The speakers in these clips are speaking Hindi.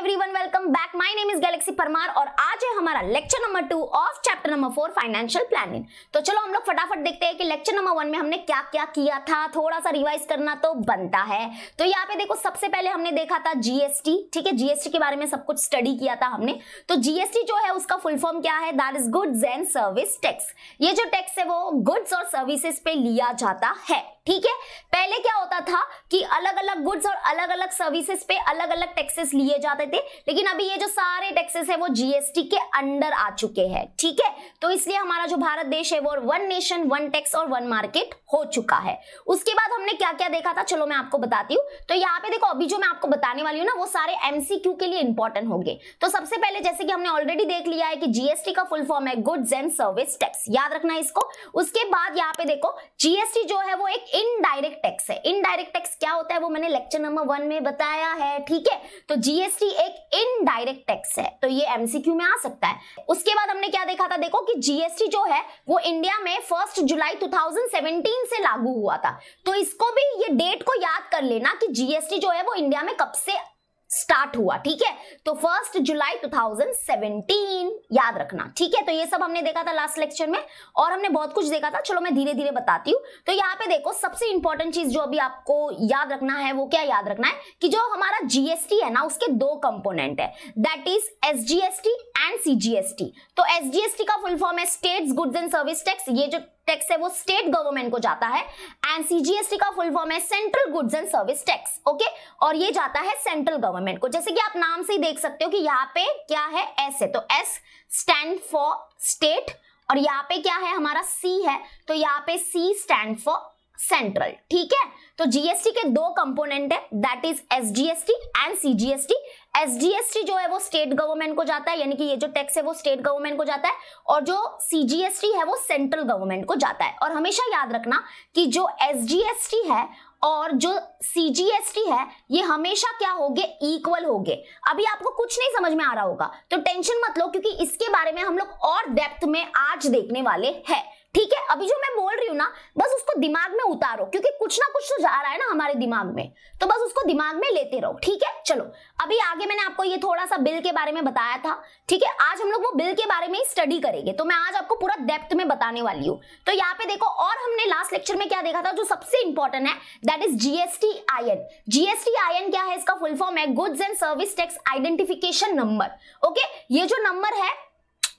Everyone welcome back my name is Galaxy Parmar और आज है हमारा lecture number two of chapter number four financial planning तो चलो हम लोग फटाफट देखते हैं कि लेक्चर नंबर वन में हमने क्या क्या किया था थोड़ा सा रिवाइज करना तो बनता है तो यहाँ पे देखो सबसे पहले हमने देखा था जीएसटी ठीक है जीएसटी के बारे में सब कुछ स्टडी किया था हमने तो जीएसटी जो है उसका फुल फॉर्म क्या है that is goods and service tax ये जो टैक्स है वो गुड्स और सर्विसेस पे लिया जाता है ठीक है पहले क्या होता था कि अलग अलग गुड्स और अलग अलग सर्विसेज पे अलग अलग टैक्सेस लिए जाते थे लेकिन अभी ये जो सारे टैक्सेस है वो जीएसटी के अंडर आ चुके हैं ठीक है तो इसलिए हमारा जो भारत देश है वो वन नेशन वन टैक्स और वन मार्केट हो चुका है उसके बाद हमने क्या क्या देखा था चलो मैं आपको बताती हूँ तो यहाँ पे देखो अभी जो मैं आपको बताने वाली हूँ ना वो सारे एमसीक्यू के लिए इंपॉर्टेंट होंगे तो सबसे पहले जैसे कि हमने ऑलरेडी देख लिया है कि जीएसटी का फुल फॉर्म है गुड्स एंड सर्विस टैक्स याद रखना इसको उसके बाद यहाँ पे देखो जीएसटी जो है वो एक इनडायरेक्ट टैक्स है इनडायरेक्ट टैक्स क्या होता है वो मैंने लेक्चर नंबर वन में बताया है ठीक है तो जीएसटी एक इनडायरेक्ट टैक्स है तो ये एमसीक्यू में आ सकता है उसके बाद हमने क्या देखा था देखो कि जीएसटी जो है वो इंडिया में फर्स्ट जुलाई 2017 से लागू हुआ था तो इसको भी ये डेट को याद कर लेना कि जीएसटी जो है वो इंडिया में कब से स्टार्ट हुआ ठीक है तो फर्स्ट जुलाई 2017 याद रखना ठीक है तो ये सब हमने देखा था लास्ट लेक्चर में और हमने बहुत कुछ देखा था चलो मैं धीरे धीरे बताती हूँ तो यहाँ पे देखो सबसे इंपॉर्टेंट चीज जो अभी आपको याद रखना है वो क्या याद रखना है कि जो हमारा जीएसटी है ना उसके दो कंपोनेंट है that is S and T तो एस का फुल फॉर्म है state goods and service tax ये जो टैक्स है वो स्टेट गवर्नमेंट को जाता है एंड सीजीएसटी का फुल फॉर्म है central goods and service tax okay और ये जाता है सेंट्रल गवर्नमेंट को जैसे कि आप नाम से ही देख सकते हो कि यहाँ पे क्या है एस है तो एस स्टैंड फॉर स्टेट और यहाँ पे क्या है हमारा सी है तो यहाँ पे सी स्टैंड फॉर सेंट्रल ठीक है तो जीएसटी के दो कंपोनेंट है that is SGST and CGST SGST जो है वो स्टेट गवर्नमेंट को जाता है यानी कि ये जो टैक्स है वो स्टेट गवर्नमेंट को जाता है और जो सीजीएसटी है वो सेंट्रल गवर्नमेंट को जाता है और हमेशा याद रखना कि जो एसजीएसटी है और जो सीजीएसटी है ये हमेशा क्या गए इक्वल गए अभी आपको कुछ नहीं समझ में आ रहा होगा तो टेंशन मत लो क्योंकि इसके बारे में हम लोग और डेप्थ में आज देखने वाले हैं ठीक है अभी जो मैं बोल रही हूँ ना बस उसको दिमाग में उतारो क्योंकि कुछ ना कुछ तो जा रहा है ना हमारे दिमाग में तो बस उसको दिमाग में लेते रहो ठीक है चलो अभी आगे मैंने आपको ये थोड़ा सा बिल के बारे में बताया था ठीक है आज हम लोग वो बिल के बारे में ही स्टडी करेंगे तो मैं आज आपको पूरा डेप्थ में बताने वाली हूँ तो यहाँ पे देखो और हमने लास्ट लेक्चर में क्या देखा था जो सबसे इंपॉर्टेंट है that is GST IN GST IN क्या है इसका फुल फॉर्म है goods and service tax identification number okay ये जो नंबर है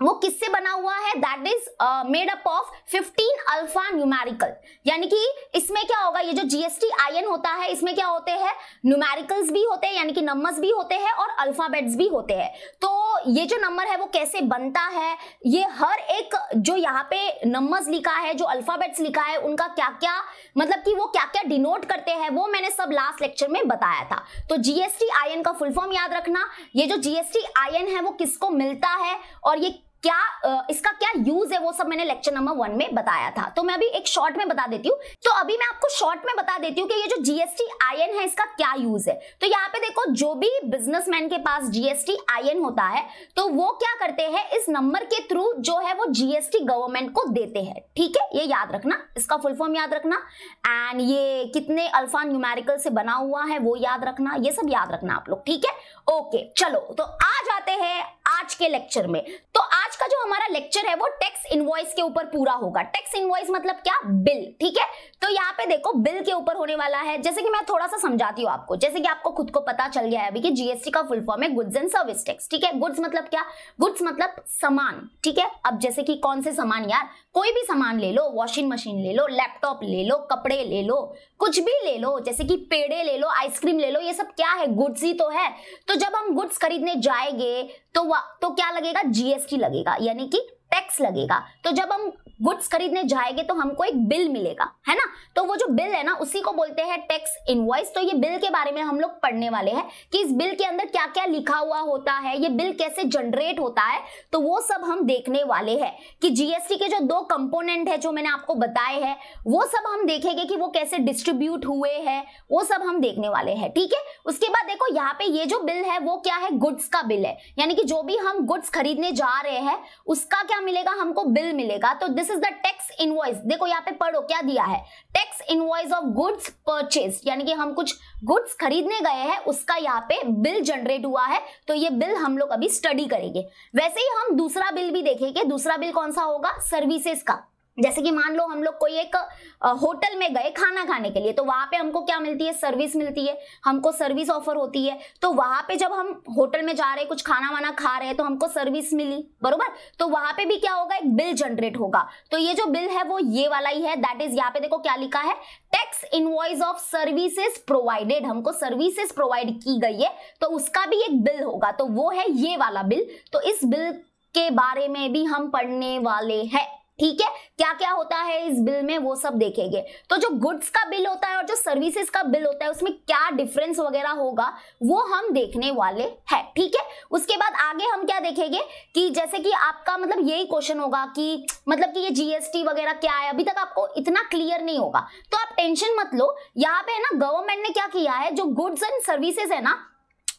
वो किससे बना हुआ है that is made up of 15 alpha numerical यानी कि इसमें क्या होगा ये जो जीएसटी आयन होता है इसमें क्या होते हैं न्यूमेरिकल्स भी होते हैं यानी कि नंबर्स भी होते हैं और अल्फाबेट्स भी होते हैं तो ये जो नंबर है वो कैसे बनता है ये हर एक जो यहाँ पे नंबर्स लिखा है जो अल्फाबेट्स लिखा है उनका क्या क्या मतलब कि वो क्या क्या डिनोट करते हैं वो मैंने सब लास्ट लेक्चर में बताया था तो जीएसटी आयन का फुल फॉर्म याद रखना ये जो जीएसटी आयन है वो किसको मिलता है और ये क्या इसका क्या यूज है वो सब मैंने लेक्चर नंबर वन में बताया था तो मैं अभी एक शॉर्ट में बता देती हूँ तो अभी मैं आपको शॉर्ट में बता देती हूँ कि ये जो जीएसटी आयन है इसका क्या यूज है तो यहाँ पे देखो जो भी बिजनेसमैन के पास जीएसटी आयन होता है तो वो क्या करते हैं इस नंबर के थ्रू जो है वो जीएसटी गवर्नमेंट को देते हैं ठीक है ये याद रखना इसका फुल फॉर्म याद रखना एंड ये कितने अल्फा न्यूमेरिकल से बना हुआ है वो याद रखना ये सब याद रखना आप लोग ठीक है ओके चलो तो आ जाते हैं आज के लेक्चर में तो आज का जो हमारा लेक्चर है वो टैक्स इनवॉइस के ऊपर पूरा होगा टैक्स इनवॉइस मतलब क्या बिल ठीक है तो यहाँ पे देखो बिल के ऊपर होने वाला है जैसे कि मैं थोड़ा सा समझाती हूँ आपको जैसे कि आपको खुद को पता चल गया है अभी कि जीएसटी का फुल फॉर्म है गुड्स एंड सर्विस टैक्स ठीक है गुड्स मतलब क्या गुड्स मतलब सामान ठीक है अब जैसे कि कौन से सामान यार कोई भी सामान ले लो वॉशिंग मशीन ले लो लैपटॉप ले लो कपड़े ले लो कुछ भी ले लो जैसे कि पेड़े ले लो आइसक्रीम ले लो ये सब क्या है गुड्स ही तो है तो जब हम गुड्स खरीदने जाएंगे तो तो क्या लगेगा जीएसटी लगेगा यानी कि टैक्स लगेगा तो जब हम गुड्स खरीदने जाएंगे तो हमको एक बिल मिलेगा है ना तो वो जो बिल है ना उसी को बोलते हैं टैक्स इनवॉइस तो ये बिल के बारे में हम लोग पढ़ने वाले हैं कि इस बिल के अंदर क्या क्या लिखा हुआ होता है ये बिल कैसे जनरेट होता है तो वो सब हम देखने वाले हैं कि जीएसटी के जो दो कंपोनेंट है जो मैंने आपको बताए हैं वो सब हम देखेंगे कि वो कैसे डिस्ट्रीब्यूट हुए हैं वो सब हम देखने वाले हैं ठीक है उसके बाद देखो यहाँ पे ये जो बिल है वो क्या है गुड्स का बिल है यानी कि जो भी हम गुड्स खरीदने जा रहे हैं उसका क्या मिलेगा हमको बिल मिलेगा तो this is the tax invoice देखो यहाँ पे पढ़ो क्या दिया है tax invoice of goods purchase यानी कि हम कुछ गुड्स खरीदने गए हैं उसका यहाँ पे बिल जनरेट हुआ है तो ये बिल हम लोग अभी स्टडी करेंगे वैसे ही हम दूसरा बिल भी देखेंगे दूसरा बिल कौन सा होगा सर्विसेज का जैसे कि मान लो हम लोग कोई एक होटल में गए खाना खाने के लिए तो वहां पे हमको क्या मिलती है सर्विस मिलती है हमको सर्विस ऑफर होती है तो वहां पे जब हम होटल में जा रहे कुछ खाना वाना खा रहे हैं तो हमको सर्विस मिली बरोबर तो वहां पे भी क्या होगा एक बिल जनरेट होगा तो ये जो बिल है वो ये वाला ही है दैट इज यहाँ पे देखो क्या लिखा है tax invoice of services provided हमको सर्विसेस प्रोवाइड की गई है तो उसका भी एक बिल होगा तो वो है ये वाला बिल तो इस बिल के बारे में भी हम पढ़ने वाले हैं ठीक है क्या क्या होता है इस बिल में वो सब देखेंगे तो जो गुड्स का बिल होता है और जो सर्विसेज का बिल होता है उसमें क्या डिफरेंस वगैरह होगा वो हम देखने वाले हैं ठीक है उसके बाद आगे हम क्या देखेंगे कि जैसे कि आपका मतलब यही क्वेश्चन होगा कि मतलब कि ये जीएसटी वगैरह क्या है अभी तक आपको इतना क्लियर नहीं होगा तो आप टेंशन मत लो यहाँ पे है ना गवर्नमेंट ने क्या किया है जो गुड्स एंड सर्विसेज है ना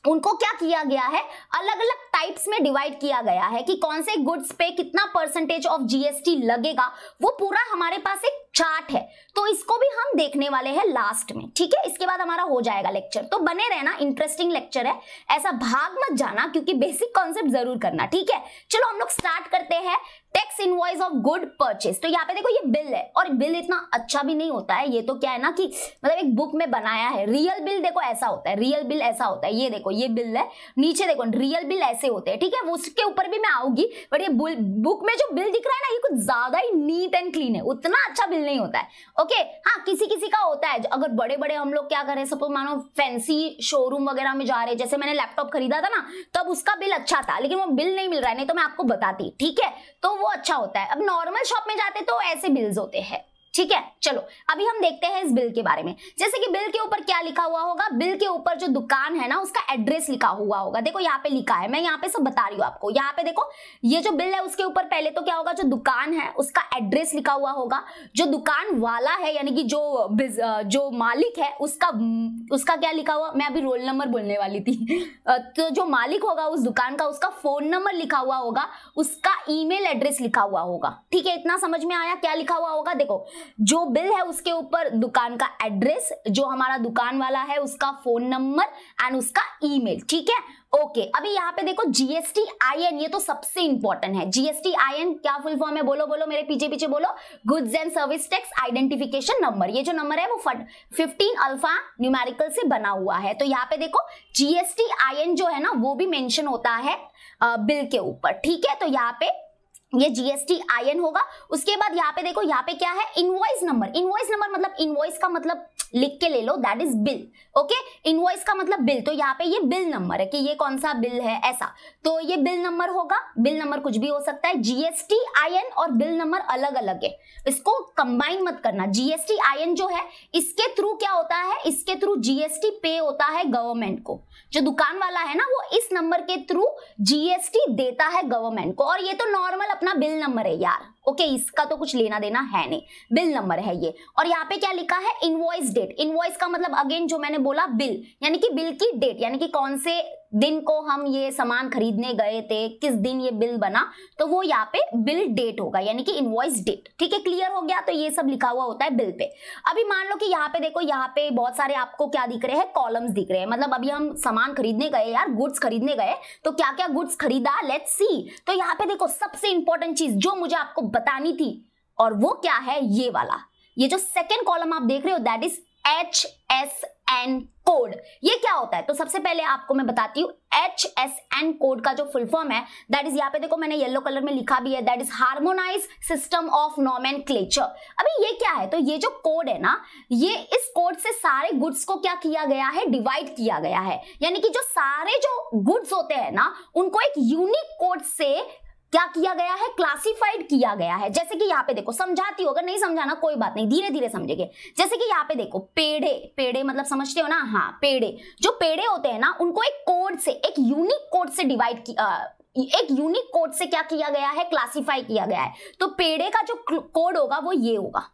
उनको क्या किया गया है अलग अलग टाइप्स में डिवाइड किया गया है कि कौन से गुड्स पे कितना परसेंटेज ऑफ जीएसटी लगेगा वो पूरा हमारे पास एक चार्ट है तो इसको भी हम देखने वाले हैं लास्ट में ठीक है इसके बाद हमारा हो जाएगा लेक्चर तो बने रहना इंटरेस्टिंग लेक्चर है ऐसा भाग मत जाना क्योंकि बेसिक कॉन्सेप्ट जरूर करना ठीक है चलो हम लोग स्टार्ट करते हैं tax invoice of good purchase तो यहाँ पे देखो ये बिल है और बिल इतना अच्छा भी नहीं होता है ये तो क्या है ना कि मतलब एक बुक में बनाया है रियल बिल देखो ऐसा होता है रियल बिल ऐसा होता है ये देखो ये बिल है नीचे देखो रियल बिल ऐसे होते हैं ठीक है उसके ऊपर भी मैं आऊंगी बट ये बुक में जो बिल दिख रहा है ना ये कुछ ज्यादा ही नीट एंड क्लीन है उतना अच्छा बिल नहीं होता है ओके हाँ किसी किसी का होता है अगर बड़े बड़े हम लोग क्या करें सपोज मानो फैंसी शोरूम वगैरह में जा रहे जैसे मैंने लैपटॉप खरीदा था ना तब उसका बिल अच्छा था लेकिन वो बिल नहीं मिल रहा है नहीं तो मैं आपको बताती ठीक है तो वो अच्छा होता है अब नॉर्मल शॉप में जाते तो ऐसे बिल्स होते हैं ठीक है चलो अभी हम देखते हैं इस बिल के बारे में जैसे कि बिल के ऊपर क्या लिखा हुआ होगा बिल के ऊपर जो दुकान है ना उसका एड्रेस लिखा हुआ होगा देखो यहाँ पे लिखा है मैं यहाँ पे सब बता रही हूँ आपको यहाँ पे देखो ये जो बिल है उसके ऊपर पहले तो क्या होगा जो दुकान है उसका एड्रेस लिखा हुआ होगा जो दुकान वाला है यानी कि जो जो मालिक है उसका उसका क्या लिखा हुआ मैं अभी रोल नंबर बोलने वाली थी तो जो मालिक होगा उस दुकान का उसका फोन नंबर लिखा हुआ होगा उसका ईमेल एड्रेस लिखा हुआ होगा ठीक है इतना समझ में आया क्या लिखा हुआ होगा देखो जो बिल है उसके ऊपर दुकान का एड्रेस जो हमारा दुकान वाला है उसका फोन नंबर एंड उसका ईमेल ठीक है ओके okay, अभी यहाँ पे देखो जीएसटी आई एन ये तो सबसे इंपॉर्टेंट है जीएसटी आई एन क्या फुल फॉर्म है बोलो बोलो मेरे पीछे पीछे बोलो goods and service tax identification number ये जो नंबर है वो फट फिफ्टीन अल्फा न्यूमेरिकल से बना हुआ है तो यहाँ पे देखो जीएसटी आई एन जो है ना वो भी मेंशन होता है बिल के ऊपर ठीक है तो यहाँ पे ये जीएसटी आई एन होगा उसके बाद यहाँ पे देखो यहाँ पे क्या है इनवॉइस नंबर इनवॉइस नंबर मतलब इनवॉइस का मतलब लिख के ले लो that is bill okay invoice का मतलब बिल तो यहाँ पे ये बिल नंबर है कि ये कौन सा बिल है ऐसा तो ये बिल नंबर होगा बिल नंबर कुछ भी हो सकता है जीएसटी आई एन और बिल नंबर अलग अलग है इसको कंबाइन मत करना जीएसटी आई एन जो है इसके थ्रू क्या होता है इसके थ्रू जीएसटी पे होता है गवर्नमेंट को जो दुकान वाला है ना वो इस नंबर के थ्रू जीएसटी देता है गवर्नमेंट को और ये तो नॉर्मल अपना बिल नंबर है यार ओके okay, इसका तो कुछ लेना देना है नहीं बिल नंबर है ये और यहाँ पे क्या लिखा है इनवॉइस डेट इनवॉइस का मतलब अगेन जो मैंने बोला बिल यानी कि बिल की डेट यानी कि कौन से दिन को हम ये सामान खरीदने गए थे किस दिन ये बिल बना तो वो यहाँ पे बिल डेट होगा यानी कि इनवॉइस डेट ठीक है क्लियर हो गया तो ये सब लिखा हुआ होता है बिल पे अभी मान लो कि यहाँ पे देखो यहाँ पे बहुत सारे आपको क्या दिख रहे हैं कॉलम्स दिख रहे हैं मतलब अभी हम सामान खरीदने गए यार गुड्स खरीदने गए तो क्या क्या गुड्स खरीदा लेट सी तो यहाँ पे देखो सबसे इंपॉर्टेंट चीज जो मुझे आपको बतानी थी और वो क्या है ये वाला ये जो सेकेंड कॉलम आप देख रहे हो that is H S N code ये क्या होता है तो सबसे पहले आपको मैं बताती हूँ एच एस एन कोड का जो फुल फॉर्म है दैट इज यहाँ पे देखो मैंने येलो कलर में लिखा भी है that is harmonise system of nomen अभी ये क्या है तो ये जो कोड है ना ये इस कोड से सारे गुड्स को क्या किया गया है डिवाइड किया गया है यानी कि जो सारे जो गुड्स होते हैं ना उनको एक यूनिक कोड से क्या किया गया है क्लासिफाइड किया गया है जैसे कि यहाँ पे देखो समझाती हो अगर नहीं समझाना कोई बात नहीं धीरे धीरे समझेंगे जैसे कि यहाँ पे देखो पेड़े पेड़े मतलब समझते हो ना हाँ पेड़े जो पेड़े होते हैं ना उनको एक कोड से एक यूनिक कोड से डिवाइड एक यूनिक कोड से क्या किया गया है क्लासिफाई किया गया है तो पेड़े का जो कोड होगा वो ये होगा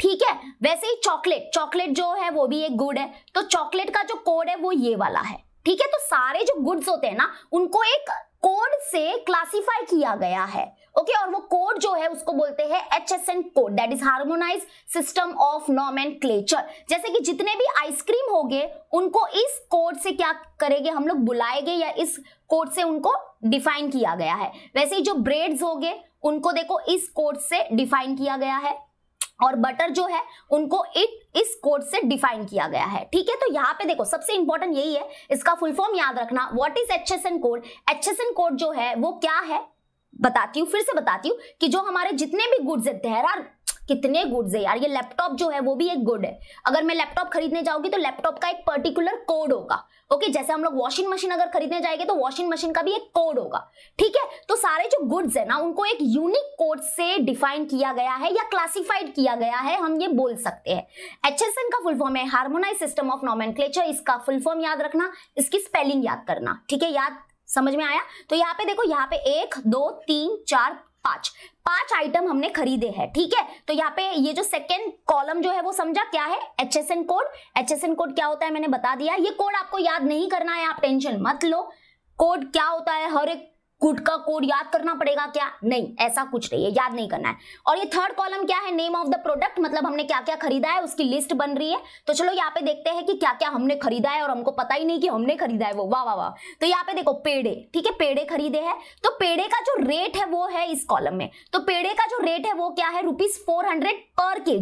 ठीक है वैसे ही चॉकलेट चॉकलेट जो है वो भी एक गुड है तो चॉकलेट का जो कोड है वो ये वाला है ठीक है तो सारे जो गुड्स होते हैं ना उनको एक कोड से क्लासिफाई किया गया है ओके okay, और वो कोड जो है उसको बोलते हैं H S N code that is harmonise system of nomenclature जैसे कि जितने भी आइसक्रीम होंगे उनको इस कोड से क्या करेंगे हम लोग बुलाएंगे या इस कोड से उनको डिफाइन किया गया है वैसे ही जो ब्रेड्स होंगे उनको देखो इस कोड से डिफाइन किया गया है और बटर जो है उनको इट इस कोड से डिफाइन किया गया है ठीक है तो यहाँ पे देखो सबसे इंपॉर्टेंट यही है इसका फुल फॉर्म याद रखना what is H S N code H S N code जो है वो क्या है बताती हूँ फिर से बताती हूँ कि जो हमारे जितने भी गुड्स है देर आर कितने गुड्स है यार ये लैपटॉप जो है वो भी एक गुड है अगर मैं लैपटॉप खरीदने जाऊंगी तो लैपटॉप का एक पर्टिकुलर कोड होगा ओके जैसे हम लोग वॉशिंग मशीन अगर खरीदने जाएंगे तो वॉशिंग मशीन का भी एक कोड होगा ठीक है तो सारे जो गुड्स है ना उनको एक यूनिक कोड से डिफाइन किया गया है या क्लासिफाइड किया गया है हम ये बोल सकते हैं एच का फुल फॉर्म है हार्मोनाइज सिस्टम ऑफ नॉमेन इसका फुल फॉर्म याद रखना इसकी स्पेलिंग याद करना ठीक है याद समझ में आया तो यहाँ पे देखो यहाँ पे एक दो तीन चार पांच पांच आइटम हमने खरीदे हैं ठीक है तो यहाँ पे ये जो सेकेंड कॉलम जो है वो समझा क्या है H S N code H S N code क्या होता है मैंने बता दिया ये कोड आपको याद नहीं करना है आप टेंशन मत लो कोड क्या होता है हर एक कुट का कोड याद करना पड़ेगा क्या नहीं ऐसा कुछ नहीं है याद नहीं करना है और ये थर्ड कॉलम क्या है नेम ऑफ द प्रोडक्ट मतलब हमने क्या क्या खरीदा है उसकी लिस्ट बन रही है तो चलो यहाँ पे देखते हैं कि क्या क्या हमने खरीदा है और हमको पता ही नहीं कि हमने खरीदा है वो वाह वाह वाह तो यहाँ पे देखो पेड़े ठीक है पेड़े खरीदे हैं तो पेड़े का जो रेट है वो है इस कॉलम में तो पेड़े का जो रेट है वो क्या है रुपीज पर के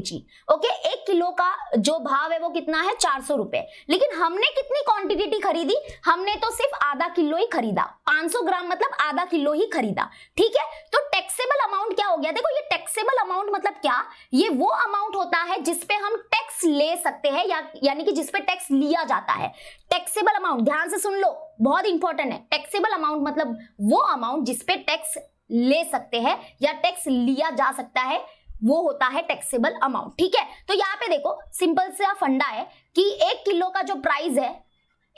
ओके एक किलो का जो भाव है वो कितना है चार लेकिन हमने कितनी क्वांटिटी खरीदी हमने तो सिर्फ आधा किलो ही खरीदा पांच ग्राम मतलब आधा किलो ही खरीदा ठीक है तो टैक्सेबल अमाउंट क्या हो गया देखो ये टैक्सेबल अमाउंट मतलब क्या ये वो अमाउंट होता है जिसपे हम टैक्स ले सकते हैं या यानी कि जिसपे टैक्स लिया जाता है टैक्सेबल अमाउंट ध्यान से सुन लो बहुत इंपॉर्टेंट है टैक्सेबल अमाउंट मतलब वो अमाउंट जिसपे टैक्स ले सकते हैं या टैक्स लिया जा सकता है वो होता है टैक्सेबल अमाउंट ठीक है तो यहाँ पे देखो सिंपल सा फंडा है कि एक किलो का जो प्राइस है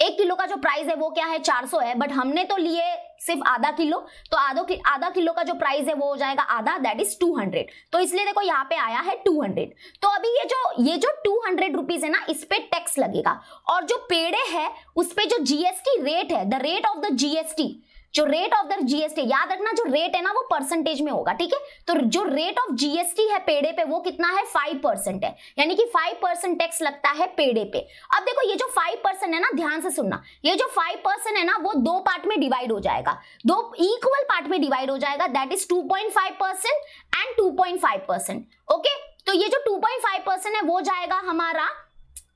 एक किलो का जो प्राइस है वो क्या है 400 है बट हमने तो लिए सिर्फ आधा किलो तो आधा कि, आधा किलो का जो प्राइस है वो हो जाएगा आधा दैट इज 200 तो इसलिए देखो यहाँ पे आया है 200 तो अभी ये जो ये जो 200 रुपीज है ना इस पे टैक्स लगेगा और जो पेड़े है उस पे जो जीएसटी रेट है the rate of the GST जो रेट ऑफ द जीएसटी याद रखना जो रेट है ना वो परसेंटेज में होगा ठीक है तो जो रेट ऑफ जीएसटी है पेड़े पे वो कितना है फाइव परसेंट है यानी कि फाइव परसेंट टैक्स लगता है पेड़े पे अब देखो ये जो फाइव परसेंट है ना ध्यान से सुनना ये जो फाइव परसेंट है ना वो दो पार्ट में डिवाइड हो जाएगा दो इक्वल पार्ट में डिवाइड हो जाएगा that is two point five percent and two point five percent okay तो ये जो टू पॉइंट फाइव परसेंट है वो जाएगा हमारा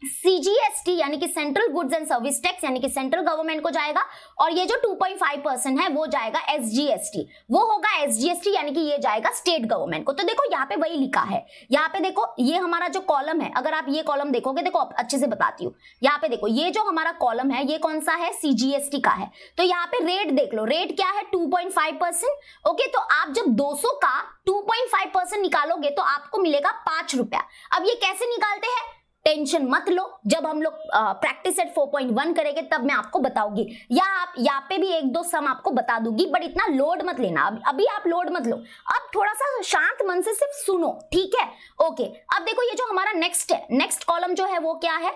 सीजीएसटी यानी कि central goods and service tax यानी कि सेंट्रल गवर्नमेंट को जाएगा और ये जो 2.5 परसेंट है वो जाएगा एसजीएसटी वो होगा एसजीएसटी यानी कि ये जाएगा स्टेट गवर्नमेंट को तो देखो यहाँ पे वही लिखा है यहाँ पे देखो ये हमारा जो कॉलम है अगर आप ये कॉलम देखोगे देखो अच्छे से बताती हूँ यहाँ पे देखो ये जो हमारा कॉलम है ये कौन सा है सीजीएसटी का है तो यहाँ पे रेट देख लो रेट क्या है टू ओके तो आप जब दो का टू निकालोगे तो आपको मिलेगा पांच रुपया अब ये कैसे निकालते हैं टेंशन मत लो जब हम लोग प्रैक्टिस एट 4.1 करेंगे तब मैं आपको बताऊंगी या आप यहाँ पे भी एक दो सम आपको बता दूंगी बट इतना लोड मत लेना अभी आप लोड मत लो अब थोड़ा सा शांत मन से सिर्फ सुनो ठीक है ओके अब देखो ये जो हमारा नेक्स्ट है नेक्स्ट कॉलम जो है वो क्या है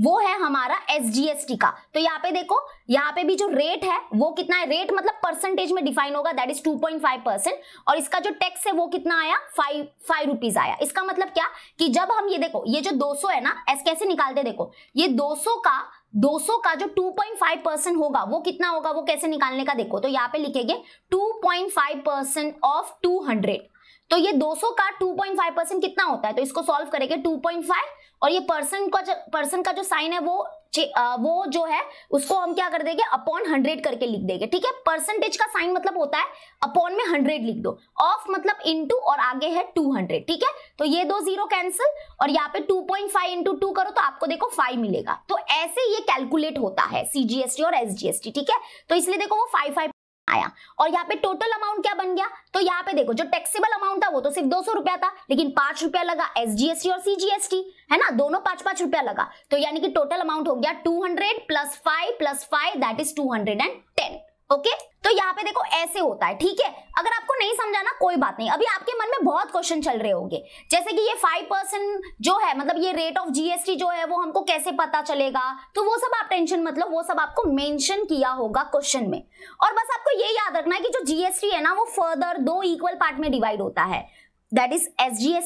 वो है हमारा एस एस जी टी का तो यहाँ पे देखो यहाँ पे भी जो रेट है वो कितना है रेट मतलब परसेंटेज में डिफाइन होगा दैट इज 2.5 परसेंट और इसका जो टैक्स है वो कितना आया फाइव फाइव रुपीज आया इसका मतलब क्या कि जब हम ये देखो ये जो 200 है ना एस कैसे निकालते देखो ये 200 का 200 का जो 2.5 परसेंट होगा वो कितना होगा वो कैसे निकालने का देखो तो यहाँ पे लिखेंगे 2.5 परसेंट ऑफ 200 तो ये 200 का 2.5 परसेंट कितना होता है तो इसको सॉल्व करेंगे 2.5 और ये पर्सन का जो पर्सन का जो साइन है वो वो जो है उसको हम क्या कर देंगे अपॉन हंड्रेड करके लिख देंगे ठीक है परसेंटेज का साइन मतलब होता है अपॉन में हंड्रेड लिख दो ऑफ मतलब इनटू और आगे है टू हंड्रेड ठीक है तो ये दो जीरो कैंसिल और यहाँ पे two point five into two करो तो आपको देखो फाइव मिलेगा तो ऐसे ये कैलकुलेट होता है सीजीएसटी और एसजीएसटी ठीक है तो इसलिए देखो वो फाइव फाइव आया और यहाँ पे टोटल अमाउंट क्या बन गया तो यहाँ पे देखो जो टैक्सेबल अमाउंट था वो तो सिर्फ दो सौ रुपया था लेकिन पांच रुपया लगा एसजीएसटी और सीजीएसटी है ना दोनों पांच पांच रुपया लगा तो यानी कि टोटल अमाउंट हो गया two hundred plus five plus five that is two hundred and ten okay तो यहाँ पे देखो ऐसे होता है ठीक है अगर आपको नहीं समझाना कोई बात नहीं अभी आपके मन में बहुत क्वेश्चन चल रहे होंगे जैसे कि ये फाइव परसेंट जो है मतलब ये रेट ऑफ जीएसटी जो है वो हमको कैसे पता चलेगा तो वो सब आप टेंशन मतलब वो सब आपको मेंशन किया होगा क्वेश्चन में और बस आपको ये याद रखना है कि जो जीएसटी है ना वो फर्दर दो इक्वल पार्ट में डिवाइड होता है that is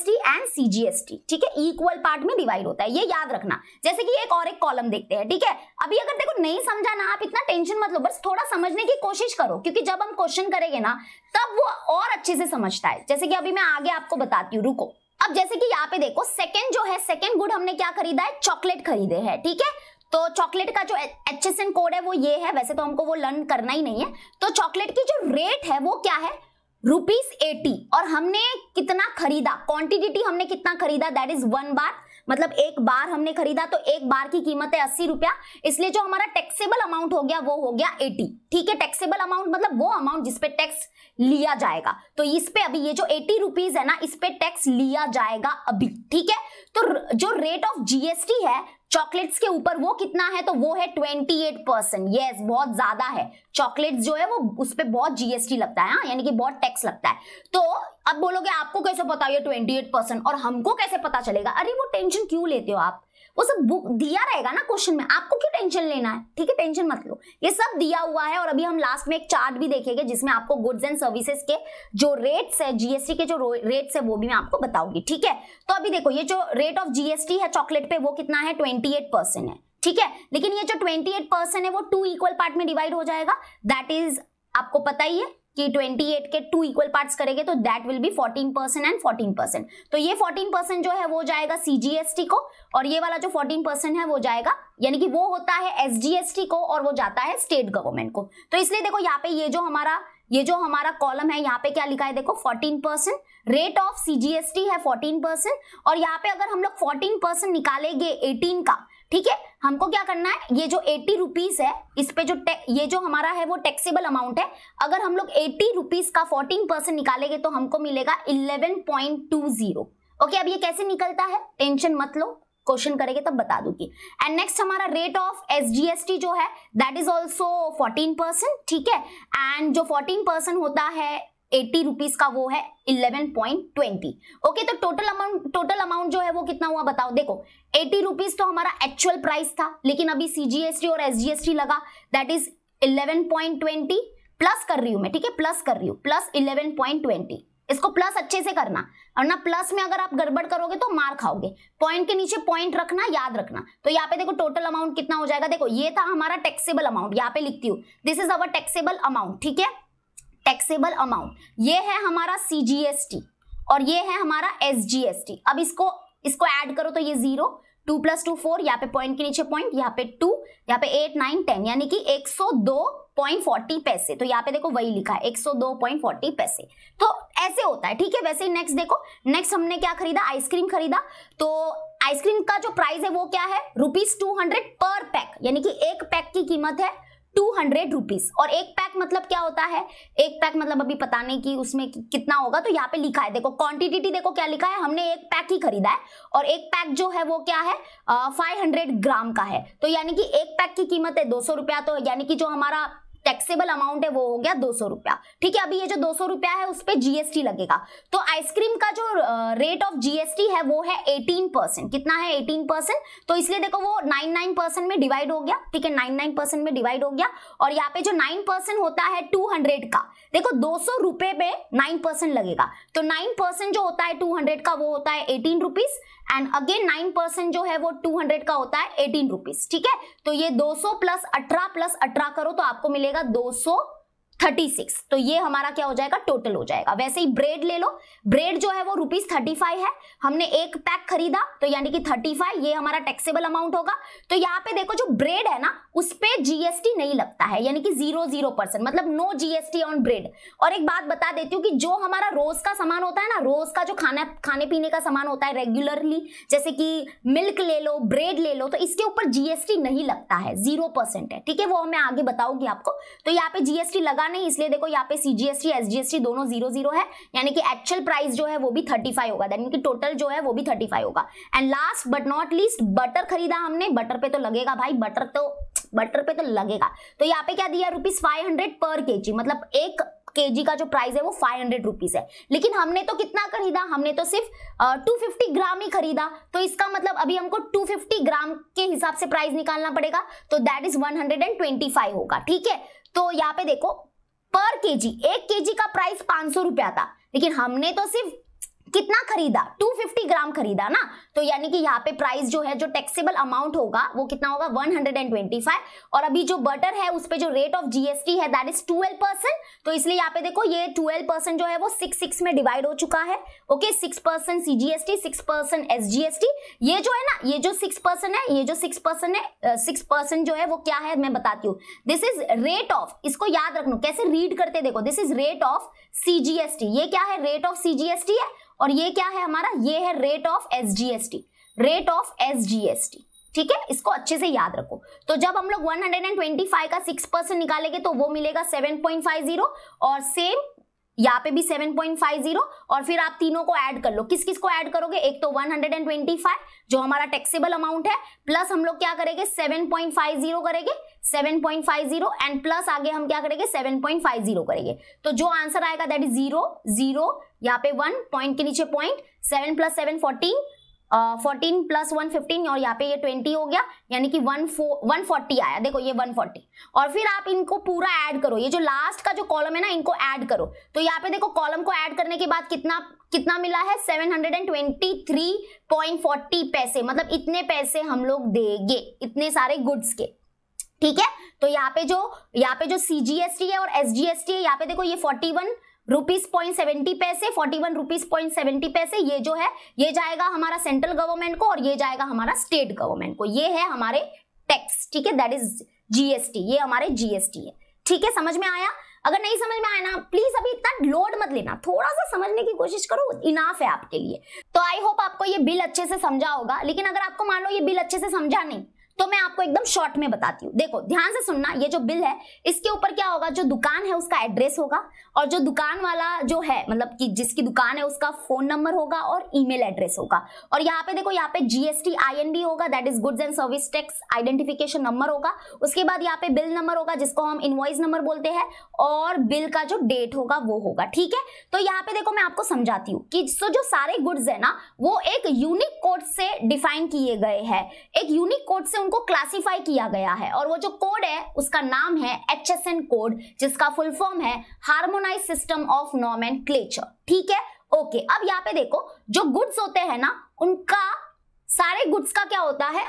T and T ठीक है इक्वल पार्ट में डिवाइड होता है ये याद रखना जैसे कि एक और एक कॉलम देखते हैं ठीक है अभी अगर देखो नहीं समझा ना आप इतना टेंशन मत लो बस थोड़ा समझने की कोशिश करो क्योंकि जब हम क्वेश्चन करेंगे ना तब वो और अच्छे से समझता है जैसे कि अभी मैं आगे आपको बताती हूँ रुको अब जैसे कि यहाँ पे देखो सेकंड जो है सेकंड गुड हमने क्या खरीदा है चॉकलेट खरीदे है ठीक है तो चॉकलेट का जो एच एस एन कोड है वो ये है वैसे तो हमको वो लर्न करना ही नहीं है तो चॉकलेट की जो रेट है वो क्या है रुपीज एटी और हमने कितना खरीदा क्वांटिटी हमने कितना खरीदा दैट इज वन बार मतलब एक बार हमने खरीदा तो एक बार की कीमत है अस्सी रुपया इसलिए जो हमारा टैक्सेबल अमाउंट हो गया वो हो गया एटी ठीक है टैक्सेबल अमाउंट मतलब वो अमाउंट जिसपे टैक्स लिया जाएगा तो इस पे अभी ये जो एटी रुपीज है ना इस पे टैक्स लिया जाएगा अभी ठीक है तो जो रेट ऑफ जीएसटी है चॉकलेट्स के ऊपर वो कितना है तो वो है 28 परसेंट येस बहुत ज्यादा है चॉकलेट्स जो है वो उस पर बहुत जीएसटी लगता है हाँ, यानी कि बहुत टैक्स लगता है तो अब बोलोगे आपको कैसे पता ये 28 परसेंट और हमको कैसे पता चलेगा अरे वो टेंशन क्यों लेते हो आप वो सब बुक दिया रहेगा ना क्वेश्चन में आपको क्यों टेंशन लेना है ठीक है टेंशन मत लो ये सब दिया हुआ है और अभी हम लास्ट में एक चार्ट भी देखेंगे जिसमें आपको गुड्स एंड सर्विसेज के जो रेट्स है जीएसटी के जो रेट्स है वो भी मैं आपको बताऊंगी ठीक है तो अभी देखो ये जो रेट ऑफ जीएसटी है चॉकलेट पे वो कितना है ट्वेंटी है ठीक है लेकिन ये जो ट्वेंटी है वो टू इक्वल पार्ट में डिवाइड हो जाएगा दैट इज आपको पता ही है कि 28 के टू इक्वल पार्ट्स करेंगे तो that will be 14 percent and 14 percent तो ये 14 परसेंट जो है वो जाएगा सीजीएसटी को और ये वाला जो 14 परसेंट है वो जाएगा यानी कि वो होता है एसजीएसटी को और वो जाता है स्टेट गवर्नमेंट को तो इसलिए देखो यहाँ पे ये जो हमारा ये जो हमारा कॉलम है यहाँ पे क्या लिखा है देखो 14 परसेंट रेट ऑफ सीजीएसटी है 14 परसेंट और यहाँ पे अगर हम लोग 14 परसेंट निकालेंगे 18 का ठीक है हमको क्या करना है ये जो एटी रुपीज है इस पे जो ये जो हमारा है वो टैक्सेबल अमाउंट है अगर हम लोग एटी रुपीज का फोर्टीन परसेंट निकालेंगे तो हमको मिलेगा eleven point two zero okay अब ये कैसे निकलता है टेंशन मत लो क्वेश्चन करेंगे तब बता दूंगी एंड नेक्स्ट हमारा रेट ऑफ एसजीएसटी जो है that is also fourteen percent ठीक है एंड जो फोर्टीन परसेंट होता है एट्टी रुपीज का वो है इलेवन पॉइंट ट्वेंटी ओके तो टोटल अमाउंट टोटल अमाउंट जो है वो कितना हुआ बताओ देखो एटी रुपीज तो हमारा एक्चुअल प्राइस था लेकिन अभी सीजीएसटी और एसजीएसटी लगा that is eleven point twenty plus कर रही हूं मैं ठीक है प्लस कर रही हूँ प्लस इलेवन पॉइंट ट्वेंटी इसको प्लस अच्छे से करना और ना प्लस में अगर आप गड़बड़ करोगे तो मार खाओगे पॉइंट के नीचे पॉइंट रखना याद रखना तो यहाँ पे देखो टोटल अमाउंट कितना हो जाएगा देखो ये था हमारा टैक्सेबल अमाउंट यहाँ पे लिखती हूँ this is our taxable amount ठीक है टैक्सेबल अमाउंट ये है हमारा सीजीएसटी और ये है हमारा एसजीएसटी अब इसको इसको ऐड करो तो ये zero two plus two four यहाँ पे पॉइंट के नीचे पॉइंट यहाँ पे टू यहाँ पे एट नाइन टेन यानी कि एक सौ दो पॉइंट फोर्टी पैसे तो यहाँ पे देखो वही लिखा है एक सौ दो पॉइंट फोर्टी पैसे तो ऐसे होता है ठीक है वैसे ही नेक्स्ट देखो नेक्स्ट हमने क्या खरीदा आइसक्रीम खरीदा तो आइसक्रीम का जो प्राइस है वो क्या है rupees two hundred per pack यानी कि एक पैक की कीमत है टू हंड्रेड रुपीज और एक पैक मतलब क्या होता है एक पैक मतलब अभी पता नहीं कि उसमें कितना होगा तो यहाँ पे लिखा है देखो क्वांटिटी देखो क्या लिखा है हमने एक पैक ही खरीदा है और एक पैक जो है वो क्या है फाइव हंड्रेड ग्राम का है तो यानी कि एक पैक की कीमत है दो सौ रुपया तो यानी कि जो हमारा टैक्सेबल अमाउंट है वो हो गया दो सौ रुपया ठीक है अभी ये जो दो सौ रुपया है उस पर जीएसटी लगेगा तो आइसक्रीम का जो रेट ऑफ जीएसटी है वो है एटीन परसेंट कितना है एटीन परसेंट तो इसलिए देखो वो नाइन नाइन परसेंट में डिवाइड हो गया ठीक है नाइन नाइन परसेंट में डिवाइड हो गया और यहाँ पे जो नाइन परसेंट होता है टू हंड्रेड का देखो दो सौ रुपए पे नाइन परसेंट लगेगा तो नाइन परसेंट जो होता है टू हंड्रेड का वो होता है eighteen rupees and again nine percent जो है वो टू हंड्रेड का होता है एटीन रुपीज ठीक है तो ये दो सौ प्लस अठारह प्लस अठारह करो तो आपको मिलेगा दो सौ थर्टी सिक्स तो ये हमारा क्या हो जाएगा टोटल हो जाएगा वैसे ही ब्रेड ले लो ब्रेड जो है वो रुपीज थर्टी फाइव है हमने एक पैक खरीदा तो यानी कि थर्टी फाइव ये हमारा टैक्सेबल अमाउंट होगा तो यहाँ पे देखो जो ब्रेड है ना उस पर जीएसटी नहीं लगता है यानी कि जीरो जीरो परसेंट मतलब नो जीएसटी ऑन ब्रेड और एक बात बता देती हूँ कि जो हमारा रोज का सामान होता है ना रोज का जो खाना खाने पीने का सामान होता है रेगुलरली जैसे कि मिल्क ले लो ब्रेड ले लो तो इसके ऊपर जीएसटी नहीं लगता है जीरो परसेंट है ठीक है वो मैं आगे बताऊंगी आपको तो यहाँ पे जीएसटी लगा हुआ नहीं इसलिए देखो यहाँ पे सीजीएसटी एसजीएसटी दोनों जीरो जीरो है यानी कि एक्चुअल प्राइस जो है वो भी थर्टी फाइव होगा यानी कि टोटल जो है वो भी थर्टी फाइव होगा and last but not least butter खरीदा हमने बटर पे तो लगेगा भाई बटर तो बटर पे तो लगेगा तो यहाँ पे क्या दिया रुपीज फाइव हंड्रेड पर के मतलब एक केजी का जो प्राइस है वो फाइव हंड्रेड रुपीज है लेकिन हमने तो कितना खरीदा हमने तो सिर्फ टू फिफ्टी ग्राम ही खरीदा तो इसका मतलब अभी हमको टू फिफ्टी ग्राम के हिसाब से प्राइस निकालना पड़ेगा तो that is one hundred and twenty five होगा ठीक है तो यहाँ पे देखो पर केजी एक केजी का प्राइस पांच सौ रुपया था लेकिन हमने तो सिर्फ कितना खरीदा 250 ग्राम खरीदा ना तो यानी कि यहाँ पे प्राइस जो है जो टैक्सेबल अमाउंट होगा वो कितना होगा 125 और अभी जो बटर है उस पर जो रेट ऑफ जीएसटी है दैट इज 12 परसेंट तो इसलिए यहाँ पे देखो ये 12 परसेंट जो है वो सिक्स सिक्स में डिवाइड हो चुका है okay six percent C G S T six percent SGST ये जो है ना ये जो सिक्स परसेंट है ये जो सिक्स परसेंट है सिक्स परसेंट जो है वो क्या है मैं बताती हूँ दिस इज रेट ऑफ इसको याद रखना कैसे रीड करते देखो this is rate of CGST ये क्या है रेट ऑफ सीजीएसटी है और ये क्या है हमारा ये है rate of S S G T rate of S S G T ठीक है इसको अच्छे से याद रखो तो जब हम लोग 125 का 6 परसेंट निकालेंगे तो वो मिलेगा 7.50 और सेम यहाँ पे भी 7.50 और फिर आप तीनों को ऐड कर लो किस किस को ऐड करोगे एक तो 125 जो हमारा टैक्सेबल अमाउंट है प्लस हम लोग क्या करेंगे 7.50 करेंगे 7.50 एंड प्लस आगे हम क्या करेंगे 7.50 करेंगे तो जो आंसर आएगा दैट इज जीरो जीरो यहाँ पे वन पॉइंट के नीचे point seven plus seven fourteen fourteen plus one fifteen और यहाँ पे ये ट्वेंटी हो गया यानी कि वन वन फोर्टी आया देखो ये वन फोर्टी और फिर आप इनको पूरा ऐड करो ये जो लास्ट का जो कॉलम है ना इनको ऐड करो तो यहाँ पे देखो कॉलम को ऐड करने के बाद कितना कितना मिला है seven hundred and twenty three point forty पैसे मतलब इतने पैसे हम लोग देंगे इतने सारे गुड्स के ठीक है तो यहाँ पे जो यहाँ पे जो सीजीएसटी है और एसजीएसटी है यहाँ पे देखो ये forty one rupees point seventy पैसे forty one rupees point seventy पैसे ये जो है ये जाएगा हमारा सेंट्रल गवर्नमेंट को और ये जाएगा हमारा स्टेट गवर्नमेंट को ये है हमारे टैक्स ठीक है दैट इज जीएसटी ये हमारे जीएसटी है ठीक है समझ में आया अगर नहीं समझ में आया ना प्लीज अभी इतना लोड मत लेना थोड़ा सा समझने की कोशिश करो इनाफ है आपके लिए तो आई होप आपको ये बिल अच्छे से समझा होगा लेकिन अगर आपको मान लो ये बिल अच्छे से समझा नहीं तो मैं आपको एकदम शॉर्ट में बताती हूँ देखो ध्यान से सुनना ये जो बिल है इसके ऊपर क्या होगा जो दुकान है उसका एड्रेस होगा और जो दुकान वाला जो है मतलब कि जिसकी दुकान है उसका फोन नंबर होगा और ईमेल एड्रेस होगा और यहाँ पे देखो यहाँ पे जीएसटी आईएनबी होगा that is goods and service tax identification number होगा उसके बाद यहाँ पे बिल नंबर होगा जिसको हम इनवॉइस नंबर बोलते हैं और बिल का जो डेट होगा वो होगा ठीक है तो यहाँ पे देखो मैं आपको समझाती हूँ कि सो जो सारे गुड्स है ना वो एक यूनिक कोड से डिफाइन किए गए हैं एक यूनिक कोड से उनको क्लासिफाई किया गया है और वो जो कोड है उसका नाम है एच एस एन कोड जिसका फुल फॉर्म है harmonise system of nomenclature ठीक है ओके अब यहाँ पे देखो जो गुड्स होते हैं ना उनका सारे गुड्स का क्या होता है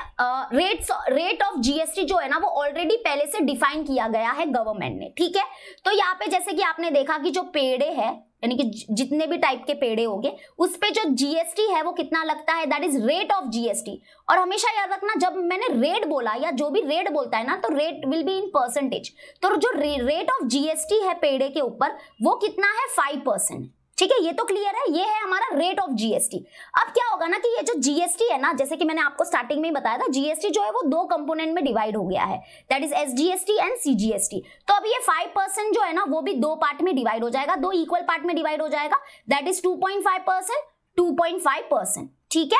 रेट रेट ऑफ जीएसटी जो है ना वो ऑलरेडी पहले से डिफाइन किया गया है गवर्नमेंट ने ठीक है तो यहाँ पे जैसे कि आपने देखा कि जो पेड़े है यानी कि जितने भी टाइप के पेड़े होंगे उस पे जो जीएसटी है वो कितना लगता है that is rate of GST और हमेशा याद रखना जब मैंने रेट बोला या जो भी रेट बोलता है ना तो rate will be in percentage तो जो रेट ऑफ जीएसटी है पेड़े के ऊपर वो कितना है फाइव परसेंट ठीक है ये तो क्लियर है ये है हमारा रेट ऑफ जीएसटी अब क्या होगा ना कि ये जो जीएसटी है ना जैसे कि मैंने आपको स्टार्टिंग में बताया था जीएसटी जो है वो दो कंपोनेंट में डिवाइड हो गया है that is SGST and CGST तो अब ये फाइव परसेंट जो है ना वो भी दो पार्ट में डिवाइड हो जाएगा दो इक्वल पार्ट में डिवाइड हो जाएगा that is two point five percent two point five percent ठीक है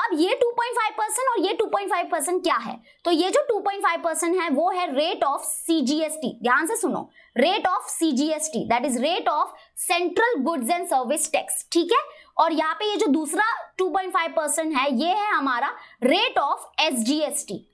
अब ये 2.5 परसेंट और ये 2.5 परसेंट क्या है तो ये जो 2.5 परसेंट है वो है रेट ऑफ सीजीएसटी ध्यान से सुनो rate of CGST that is rate of central goods and service tax ठीक है और यहाँ पे ये जो दूसरा 2.5 परसेंट है ये है हमारा रेट ऑफ एसजीएसटी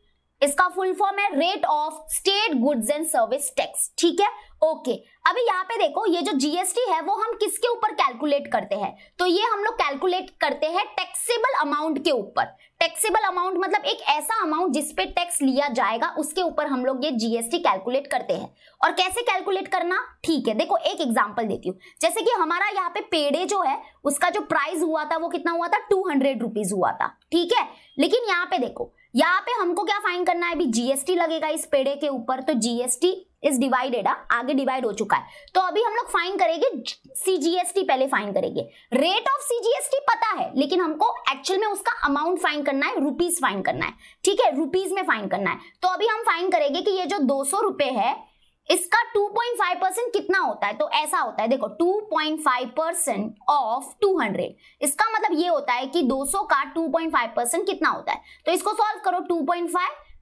इसका फुल फॉर्म है rate of state goods and service tax ठीक है ओके okay. अभी यहाँ पे देखो ये जो जीएसटी है वो हम किसके ऊपर कैलकुलेट करते हैं तो ये हम लोग कैलकुलेट करते हैं टैक्सेबल अमाउंट के ऊपर टैक्सेबल अमाउंट मतलब एक ऐसा अमाउंट जिसपे टैक्स लिया जाएगा उसके ऊपर हम लोग ये जीएसटी कैलकुलेट करते हैं और कैसे कैलकुलेट करना ठीक है देखो एक एग्जाम्पल देती हूँ जैसे कि हमारा यहाँ पे पेड़े जो है उसका जो प्राइस हुआ था वो कितना हुआ था टू हुआ था ठीक है लेकिन यहाँ पे देखो यहाँ पे हमको क्या फाइन करना है अभी जीएसटी लगेगा इस पेड़े के ऊपर तो जीएसटी इज डिवाइडेड आगे डिवाइड हो चुका है तो अभी हम लोग फाइन करेंगे सीजीएसटी पहले फाइन करेंगे रेट ऑफ सीजीएसटी पता है लेकिन हमको एक्चुअल में उसका अमाउंट फाइन करना है रुपीज फाइन करना है ठीक है रुपीज में फाइन करना है तो अभी हम फाइन करेंगे कि ये जो दो सौ रुपए है इसका 2.5 परसेंट कितना होता है तो ऐसा होता है देखो 2.5 परसेंट ऑफ 200 इसका मतलब ये होता है कि 200 का 2.5 परसेंट कितना होता है तो इसको सॉल्व करो 2.5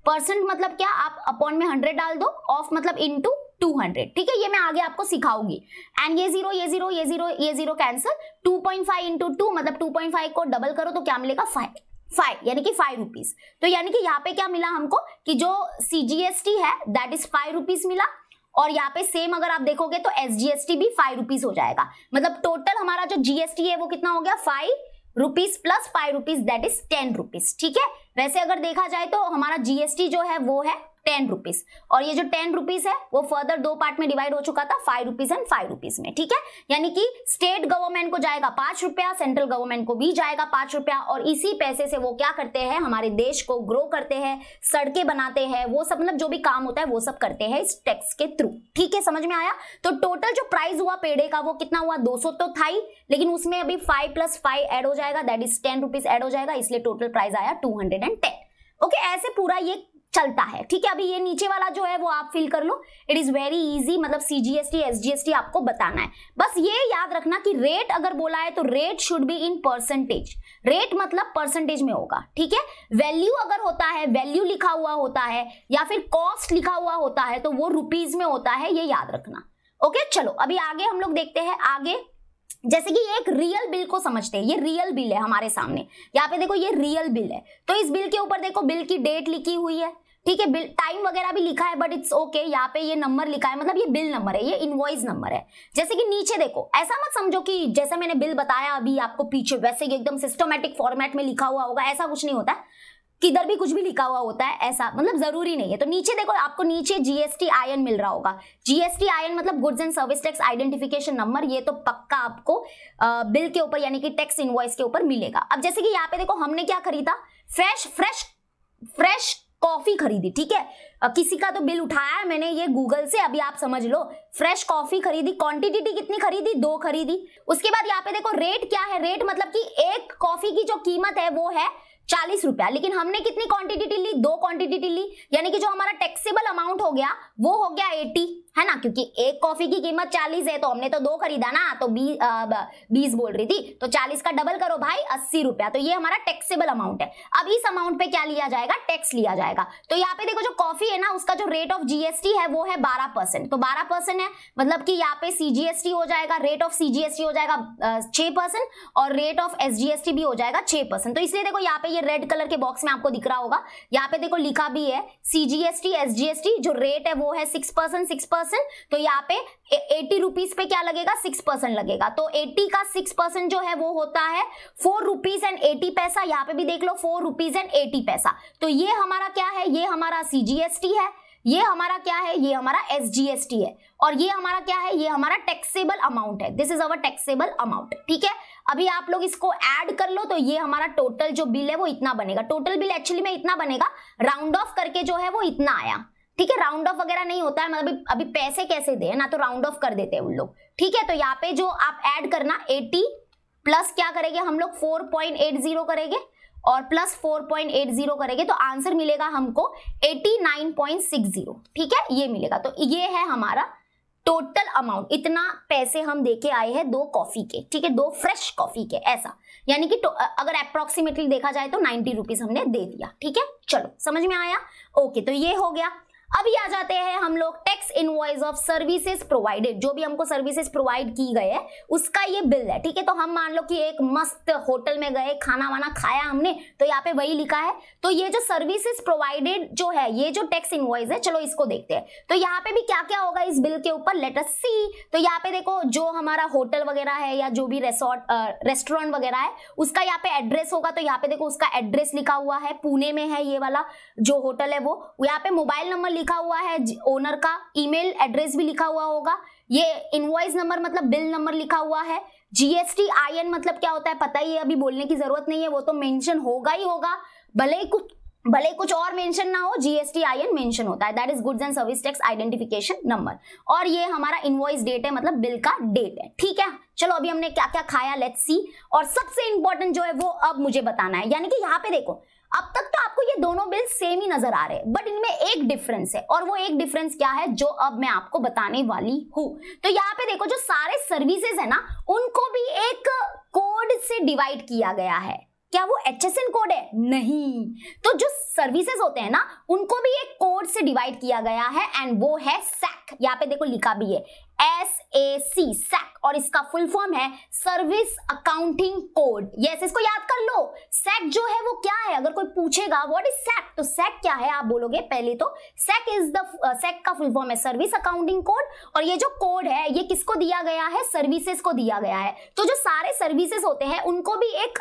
परसेंट मतलब क्या आप अपॉन में 100 डाल दो ऑफ मतलब इनटू 200 ठीक है ये मैं आगे आपको सिखाऊंगी एंड ये जीरो ये जीरो ये जीरो ये zero cancel 2.5 point into two मतलब 2.5 को डबल करो तो क्या मिलेगा फाइव फाइव यानी कि फाइव रुपीज तो यानी कि यहाँ पे क्या मिला हमको कि जो सीजीएसटी है दैट इज फाइव रुपीज मिला और यहाँ पे सेम अगर आप देखोगे तो एस जी एस टी भी फाइव रुपीज हो जाएगा मतलब टोटल हमारा जो जीएसटी है वो कितना हो गया five rupees plus five rupees that is ten rupees ठीक है वैसे अगर देखा जाए तो हमारा जीएसटी जो है वो है टेन रुपीज और ये जो टेन रुपीज है वो फर्दर दो पार्ट में डिवाइड हो चुका था five rupees and five rupees में ठीक है यानी कि स्टेट गवर्नमेंट को जाएगा पांच रुपया सेंट्रल गवर्नमेंट को भी जाएगा पांच रुपया और इसी पैसे से वो क्या करते हैं हमारे देश को ग्रो करते हैं सड़कें बनाते हैं वो सब मतलब जो भी काम होता है वो सब करते हैं इस टैक्स के थ्रू ठीक है समझ में आया तो टोटल जो प्राइस हुआ पेड़े का वो कितना हुआ दो तो था ही लेकिन उसमें अभी फाइव प्लस फाइव ऐड हो जाएगा that is ten rupees add हो जाएगा इसलिए टोटल प्राइस आया टू ओके okay, ऐसे पूरा ये चलता है ठीक है अभी ये नीचे वाला जो है वो आप फिल कर लो इट इज वेरी इजी मतलब सीजीएसटी एसजीएसटी आपको बताना है बस ये याद रखना कि रेट अगर बोला है तो rate should be in percentage rate मतलब परसेंटेज में होगा ठीक है वैल्यू अगर होता है वैल्यू लिखा हुआ होता है या फिर कॉस्ट लिखा हुआ होता है तो वो रुपीज में होता है ये याद रखना ओके चलो अभी आगे हम लोग देखते हैं आगे जैसे कि ये एक रियल बिल को समझते हैं ये रियल बिल है हमारे सामने यहाँ पे देखो ये रियल बिल है तो इस बिल के ऊपर देखो बिल की डेट लिखी हुई है ठीक है बिल टाइम वगैरह भी लिखा है बट इट्स ओके यहाँ पे ये नंबर लिखा है मतलब ये बिल नंबर है ये इनवॉइस नंबर है जैसे कि नीचे देखो ऐसा मत समझो कि जैसे मैंने बिल बताया अभी आपको पीछे वैसे एकदम सिस्टमेटिक फॉर्मेट में लिखा हुआ होगा ऐसा कुछ नहीं होता किधर भी कुछ भी लिखा हुआ होता है ऐसा मतलब जरूरी नहीं है तो नीचे देखो आपको नीचे जीएसटी आयन मिल रहा होगा जीएसटी आयन मतलब goods and service tax identification number ये तो पक्का आपको आ, बिल के ऊपर यानी कि टैक्स इनवॉइस के ऊपर मिलेगा अब जैसे कि यहाँ पे देखो हमने क्या खरीदा फ्रेश फ्रेश फ्रेश कॉफी खरीदी ठीक है किसी का तो बिल उठाया है मैंने ये गूगल से अभी आप समझ लो फ्रेश कॉफी खरीदी क्वांटिटी कितनी खरीदी दो खरीदी उसके बाद यहाँ पे देखो रेट क्या है रेट मतलब कि एक कॉफी की जो कीमत है वो है चालीस रुपया लेकिन हमने कितनी क्वांटिटी ली दो क्वांटिटी ली यानी कि जो हमारा टैक्सेबल अमाउंट हो गया वो हो गया एटी है ना क्योंकि एक कॉफी की कीमत चालीस है तो हमने तो दो खरीदा ना तो बी, आ, बीस बोल रही थी तो चालीस का डबल करो भाई अस्सी रुपया तो ये हमारा टैक्सेबल अमाउंट है अब इस अमाउंट पे क्या लिया जाएगा टैक्स लिया जाएगा तो यहाँ पे देखो जो कॉफी है ना उसका जो रेट ऑफ जीएसटी है वो है बारह परसेंट तो बारह परसेंट है मतलब कि यहाँ पे सीजीएसटी हो जाएगा रेट ऑफ सीजीएसटी हो जाएगा छह परसेंट और रेट ऑफ एसजीएसटी भी हो जाएगा छह परसेंट तो इसलिए देखो यहाँ पे ये रेड कलर के बॉक्स में आपको दिख रहा होगा यहाँ पे देखो लिखा भी है सीजीएसटी एसजीएसटी जो रेट है वो है six percent six percent percent तो यहाँ पे एटी रुपीज पे क्या लगेगा सिक्स परसेंट लगेगा तो एटी का सिक्स परसेंट जो है वो होता है फोर रुपीज एंड एटी पैसा यहाँ पे भी देख लो फोर रुपीज एंड एटी पैसा तो ये हमारा क्या है ये हमारा सीजीएसटी है ये हमारा क्या है ये हमारा एस है और ये हमारा क्या है ये हमारा टैक्सेबल अमाउंट है this is our taxable amount ठीक है अभी आप लोग इसको ऐड कर लो तो ये हमारा टोटल जो बिल है वो इतना बनेगा टोटल बिल एक्चुअली में इतना बनेगा राउंड ऑफ करके जो है वो इतना आया ठीक है राउंड ऑफ वगैरह नहीं होता है मतलब अभी पैसे कैसे दे ना तो राउंड ऑफ कर देते हैं उन लोग ठीक है तो यहाँ पे जो आप ऐड करना 80 प्लस क्या करेंगे हम लोग 4.80 करेंगे और प्लस 4.80 करेंगे तो आंसर मिलेगा हमको 89.60 ठीक है ये मिलेगा तो ये है हमारा टोटल अमाउंट इतना पैसे हम देके आए हैं दो कॉफी के ठीक है दो फ्रेश कॉफी के ऐसा यानी कि तो, अगर अप्रोक्सीमेटली देखा जाए तो नाइनटी रुपीज हमने दे दिया ठीक है चलो समझ में आया ओके तो ये हो गया अभी आ जाते हैं हम लोग tax invoice of services provided जो भी हमको सर्विसेज प्रोवाइड की गए है उसका ये बिल है ठीक है तो हम मान लो कि एक मस्त होटल में गए खाना वाना खाया हमने तो यहाँ पे वही लिखा है तो ये जो सर्विसेज प्रोवाइडेड जो है ये जो टैक्स इनवॉइस है चलो इसको देखते हैं तो यहाँ पे भी क्या क्या होगा इस बिल के ऊपर लेटर सी तो यहाँ पे देखो जो हमारा होटल वगैरह है या जो भी रेसोर्ट रेस्टोरेंट वगैरह है उसका यहाँ पे एड्रेस होगा तो यहाँ पे देखो उसका एड्रेस लिखा हुआ है पुणे में है ये वाला जो होटल है वो यहाँ पे मोबाइल नंबर लिखा हुआ है ओनर का ईमेल एड्रेस भी लिखा हुआ होगा ये इनवॉइस नंबर मतलब बिल नंबर लिखा हुआ है जीएसटी आईएन मतलब क्या होता है पता ही है अभी बोलने की जरूरत नहीं है वो तो मेंशन होगा ही होगा भले ही कुछ भले कुछ और मेंशन ना हो जीएसटी आई एन मेंशन होता है that is goods and service tax identification number और ये हमारा इनवॉइस डेट है मतलब बिल का डेट है ठीक है चलो अभी हमने क्या क्या खाया लेट्स सी और सबसे इंपॉर्टेंट जो है वो अब मुझे बताना है यानी कि यहाँ पे देखो अब तक तो आपको ये दोनों बिल सेम ही नजर आ रहे हैं बट इनमें एक डिफरेंस है और वो एक डिफरेंस क्या है जो अब मैं आपको बताने वाली हूं तो यहाँ पे देखो जो सारे सर्विसेज है ना उनको भी एक कोड से डिवाइड किया गया है क्या वो एच एस एन कोड है नहीं तो जो सर्विसेज होते हैं ना उनको भी एक कोड से डिवाइड किया गया है एंड वो है सैक यहाँ पे देखो लिखा भी है एस ए सी सैक और इसका फुल फॉर्म है सर्विस अकाउंटिंग कोड यस इसको याद कर लो सेक जो है वो क्या है अगर कोई पूछेगा व्हाट इज सेक तो सेक क्या है आप बोलोगे पहले तो सेक इज द सेक का फुल फॉर्म है सर्विस अकाउंटिंग कोड और ये जो कोड है ये किसको दिया गया है सर्विसेज को दिया गया है तो जो सारे सर्विसेज होते हैं उनको भी एक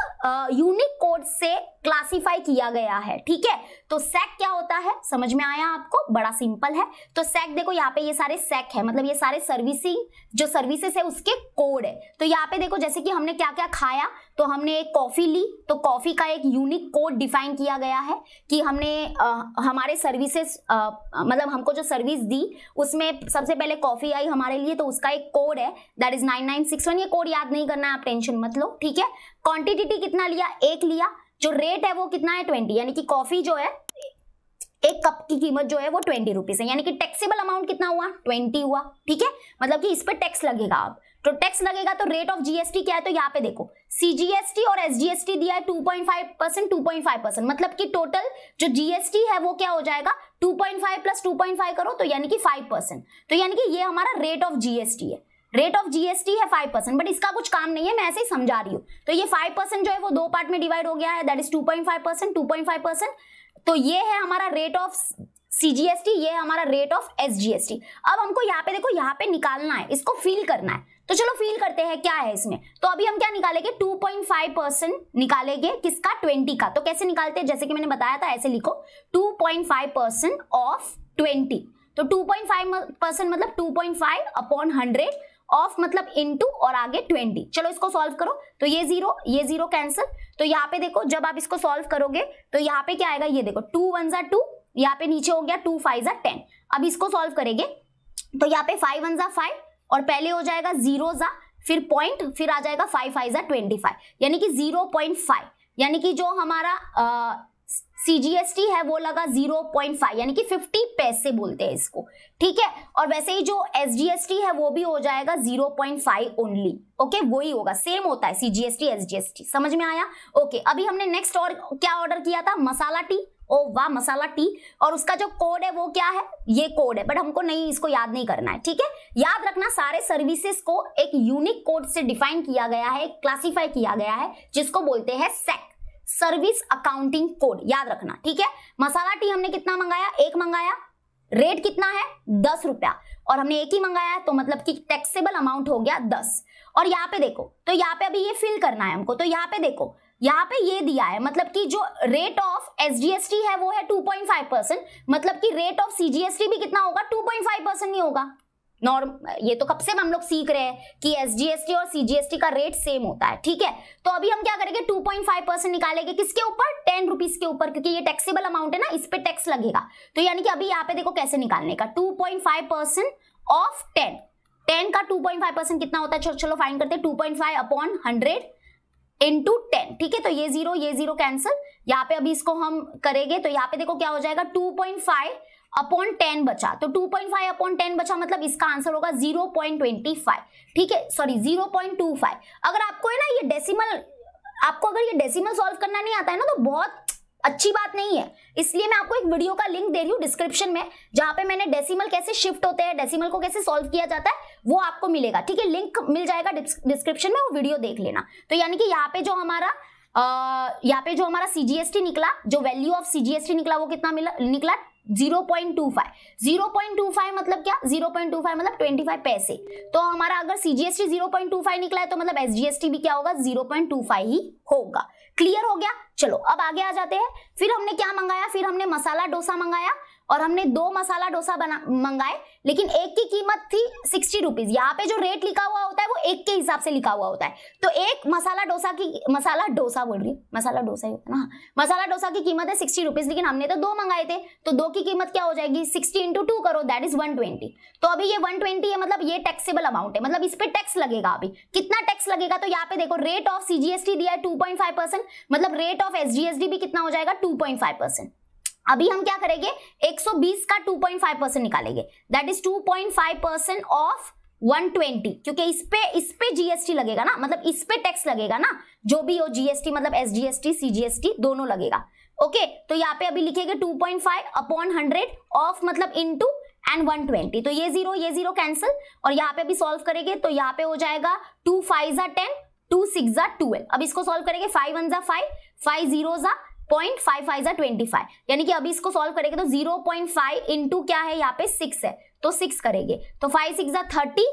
यूनिक uh, कोड से क्लासिफाई किया गया है ठीक है तो सेक क्या होता है समझ में आया आपको बड़ा सिंपल है तो सेक देखो यहाँ पे ये सारे सेक है मतलब ये सारे सर्विसिंग जो सर्विसेज है उसके ये कोड है तो यहाँ पे देखो जैसे कि हमने क्या क्या खाया तो हमने एक कॉफी ली तो कॉफी का एक यूनिक कोड डिफाइन किया गया है कि हमने आ, हमारे सर्विसेस मतलब हमको जो सर्विस दी उसमें सबसे पहले कॉफी आई हमारे लिए तो उसका एक कोड है that is nine nine six one ये कोड याद नहीं करना आप टेंशन मत लो ठीक है क्वांटिटी कितना लिया एक लिया जो रेट है वो कितना है ट्वेंटी यानी कि कॉफी जो है एक कप की कीमत जो है वो ट्वेंटी रुपीज है यानी कि टैक्सेबल अमाउंट कितना हुआ ट्वेंटी हुआ ठीक है मतलब कि इस पर टैक्स लगेगा अब तो टैक्स लगेगा तो रेट ऑफ जीएसटी क्या है तो यहाँ पे देखो सीजीएसटी और एसजीएसटी दिया है 2.5 परसेंट टू परसेंट मतलब कि टोटल जो जीएसटी है वो क्या हो जाएगा 2.5 प्लस 2.5 करो तो यानी कि 5 परसेंट तो यानी कि ये हमारा रेट ऑफ जीएसटी है रेट ऑफ जीएसटी है 5 परसेंट बट इसका कुछ काम नहीं है मैं ऐसे ही समझा रही हूँ तो ये फाइव परसेंट जो है वो दो पार्ट में डिवाइड हो गया है दैट इज टू पॉइंट तो ये है हमारा रेट ऑफ सीजीएसटी ये हमारा रेट ऑफ एसजीएसटी अब हमको यहाँ पे देखो यहाँ पे निकालना है इसको फील करना है तो चलो फील करते हैं क्या है इसमें तो अभी हम क्या निकालेंगे 2.5 परसेंट निकालेंगे किसका 20 का तो कैसे निकालते हैं जैसे कि मैंने बताया था ऐसे लिखो 2.5 परसेंट ऑफ 20 तो 2.5 परसेंट मतलब 2.5 अपॉन 100 ऑफ मतलब इनटू और आगे 20 चलो इसको सॉल्व करो तो ये जीरो ये जीरो कैंसिल तो यहाँ पे देखो जब आप इसको सॉल्व करोगे तो यहाँ पे क्या आएगा ये देखो टू वन जा टू यहाँ पे नीचे हो गया टू फाइव जा टेन अब इसको सॉल्व करेंगे तो यहाँ पे फाइव वन जा फाइव और पहले हो जाएगा जीरो जा फिर पॉइंट फिर आ जाएगा फाइव फाइव जा ट्वेंटी फाइव यानी कि जीरो पॉइंट फाइव यानी कि जो हमारा सी जी एस टी है वो लगा जीरो पॉइंट फाइव यानी कि फिफ्टी पैसे बोलते हैं इसको ठीक है और वैसे ही जो एस जी एस टी है वो भी हो जाएगा zero point five only okay वही होगा सेम होता है C G S T S G S T समझ में आया ओके okay, अभी हमने नेक्स्ट और क्या ऑर्डर किया था मसाला टी ओ वाह मसाला टी और उसका जो कोड है वो क्या है ये कोड है बट हमको नहीं इसको याद नहीं करना है ठीक है याद रखना सारे सर्विसेज को एक यूनिक कोड से डिफाइन किया गया है क्लासिफाई किया गया है जिसको बोलते हैं सेक सर्विस अकाउंटिंग कोड याद रखना ठीक है मसाला टी हमने कितना मंगाया एक मंगाया रेट कितना है दस रुपया और हमने एक ही मंगाया तो मतलब कि टैक्सेबल अमाउंट हो गया दस और यहाँ पे देखो तो यहाँ पे अभी ये फिल करना है हमको तो यहाँ पे देखो यहाँ पे ये दिया है मतलब कि जो रेट ऑफ एसजीएसटी है वो है 2.5 परसेंट मतलब कि रेट ऑफ सीजीएसटी भी कितना होगा 2.5 परसेंट ही होगा नॉर्म ये तो कब से हम लोग सीख रहे हैं कि एसजीएसटी और सीजीएसटी का रेट सेम होता है ठीक है तो अभी हम क्या करेंगे 2.5 परसेंट निकालेंगे किसके ऊपर टेन रुपीज के ऊपर क्योंकि ये टैक्सेबल अमाउंट है ना इस पे टैक्स लगेगा तो यानी कि अभी यहाँ पे देखो कैसे निकालने का 2.5 परसेंट ऑफ टेन टेन का 2.5 परसेंट कितना होता है चलो फाइन करते हैं 2.5 अपॉन हंड्रेड इंटू टेन ठीक है तो ये जीरो ये जीरो कैंसिल यहाँ पे अभी इसको हम करेंगे तो यहाँ पे देखो क्या हो जाएगा two point five upon ten बचा तो two point five upon ten बचा मतलब इसका आंसर होगा जीरो पॉइंट ट्वेंटी फाइव ठीक है सॉरी फाइव अगर आपको है ना ये डेसिमल आपको अगर ये डेसिमल सॉल्व करना नहीं आता है ना तो बहुत अच्छी बात नहीं है इसलिए मैं आपको एक वीडियो का लिंक दे रही हूँ डिस्क्रिप्शन में जहां पे मैंने डेसिमल कैसे शिफ्ट होते हैं डेसिमल को कैसे सॉल्व किया जाता है वो आपको मिलेगा ठीक है लिंक मिल जाएगा डिस्क्रिप्शन में वो वीडियो देख लेना तो यानी कि यहाँ पे जो हमारा यहाँ पे जो हमारा सीजीएसटी निकला जो वैल्यू ऑफ सीजीएसटी निकला वो कितना मिला निकला 0.25 0.25 मतलब क्या 0.25 मतलब 25 पैसे तो हमारा अगर सीजीएसटी 0.25 निकला है तो मतलब एसजीएसटी भी क्या होगा 0.25 ही होगा क्लियर हो गया चलो अब आगे आ जाते हैं फिर हमने क्या मंगाया फिर हमने मसाला डोसा मंगाया और हमने दो मसाला डोसा बना मंगाए लेकिन एक की कीमत थी सिक्सटी रुपीज यहाँ पे जो रेट लिखा हुआ होता है वो एक के हिसाब से लिखा हुआ होता है तो एक मसाला डोसा की मसाला डोसा बोल रही मसाला डोसा ही होता है ना हाँ। मसाला डोसा की कीमत है सिक्सटी रुपीज लेकिन हमने तो दो मंगाए थे तो दो की कीमत क्या हो जाएगी सिक्सटी इंटू टू करो दैट इज वन ट्वेंटी तो अभी ये वन ट्वेंटी है मतलब ये टैक्सेबल अमाउंट है मतलब इस पर टैक्स लगेगा अभी कितना टैक्स लगेगा तो यहाँ पे देखो रेट ऑफ सीजीएसटी दिया है टू पॉइंट फाइव परसेंट मतलब रेट ऑफ एस भी कितना हो जाएगा टू पॉइंट फाइव परसेंट अभी हम क्या करेंगे 120 का 2.5 परसेंट निकालेंगे दैट इज 2.5 परसेंट ऑफ 120 क्योंकि इस पे इस पे जीएसटी लगेगा ना मतलब इस पे टैक्स लगेगा ना जो भी हो जीएसटी मतलब एसजीएसटी सीजीएसटी दोनों लगेगा ओके okay, तो यहाँ पे अभी लिखेंगे 2.5 पॉइंट अपॉन हंड्रेड ऑफ मतलब इनटू एंड 120 तो ये जीरो ये जीरो कैंसिल और यहाँ पे अभी सॉल्व करेंगे तो यहाँ पे हो जाएगा टू फाइव जा टेन टू सिक्स जा टूवेल्व अब इसको सॉल्व करेंगे फाइव वन जा फाइव फाइव जीरो जा point five five twenty five यानी कि अभी इसको सॉल्व करेंगे तो जीरो पॉइंट फाइव इंटू क्या है यहाँ पे सिक्स है तो सिक्स करेंगे तो फाइव सिक्स थर्टी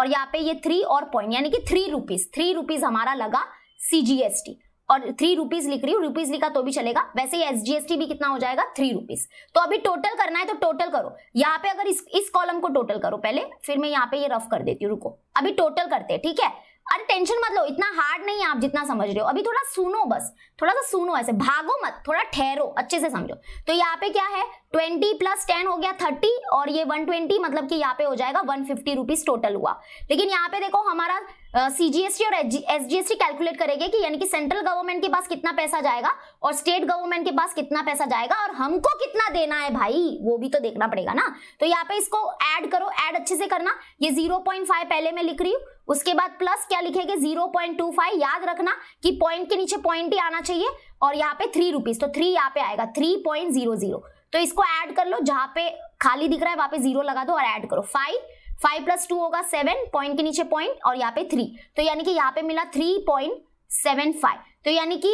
और यहाँ पे ये थ्री और पॉइंट यानी कि थ्री रुपीज थ्री रुपीज हमारा लगा सीजीएसटी और थ्री रुपीज लिख रही हूँ रुपीज लिखा तो भी चलेगा वैसे ही एसजीएसटी भी कितना हो जाएगा थ्री रुपीज तो अभी टोटल करना है तो टोटल करो यहाँ पे अगर इस इस कॉलम को टोटल करो पहले फिर मैं यहाँ पे ये रफ कर देती हूँ रुको अभी टोटल करते हैं ठीक है अरे टेंशन मत लो इतना हार्ड नहीं है आप जितना समझ रहे हो अभी थोड़ा सुनो बस थोड़ा सा सुनो ऐसे भागो मत थोड़ा ठहरो अच्छे से समझो तो यहाँ पे क्या है 20 प्लस 10 हो गया 30 और ये 120 मतलब कि यहाँ पे हो जाएगा 150 फिफ्टी रुपीज टोटल हुआ लेकिन यहाँ पे देखो हमारा सीजीएसटी और एस जी कैलकुलेट करेंगे कि यानी कि सेंट्रल गवर्नमेंट के पास कितना पैसा जाएगा और स्टेट गवर्नमेंट के पास कितना पैसा जाएगा और हमको कितना देना है भाई वो भी तो देखना पड़ेगा ना तो यहाँ पे इसको ऐड करो ऐड अच्छे से करना ये 0.5 पहले मैं लिख रही हूँ उसके बाद प्लस क्या लिखेंगे 0.25 याद रखना कि पॉइंट के नीचे पॉइंट ही आना चाहिए और यहाँ पे थ्री रुपीज तो थ्री यहाँ पे आएगा थ्री पॉइंट जीरो जीरो तो इसको ऐड कर लो जहां पे खाली दिख रहा है वहां पे जीरो लगा दो और ऐड करो फाइव फाइव प्लस टू होगा सेवन पॉइंट के नीचे पॉइंट और यहाँ पे थ्री तो यानी कि यहाँ पे मिला थ्री पॉइंट सेवन फाइव तो यानी कि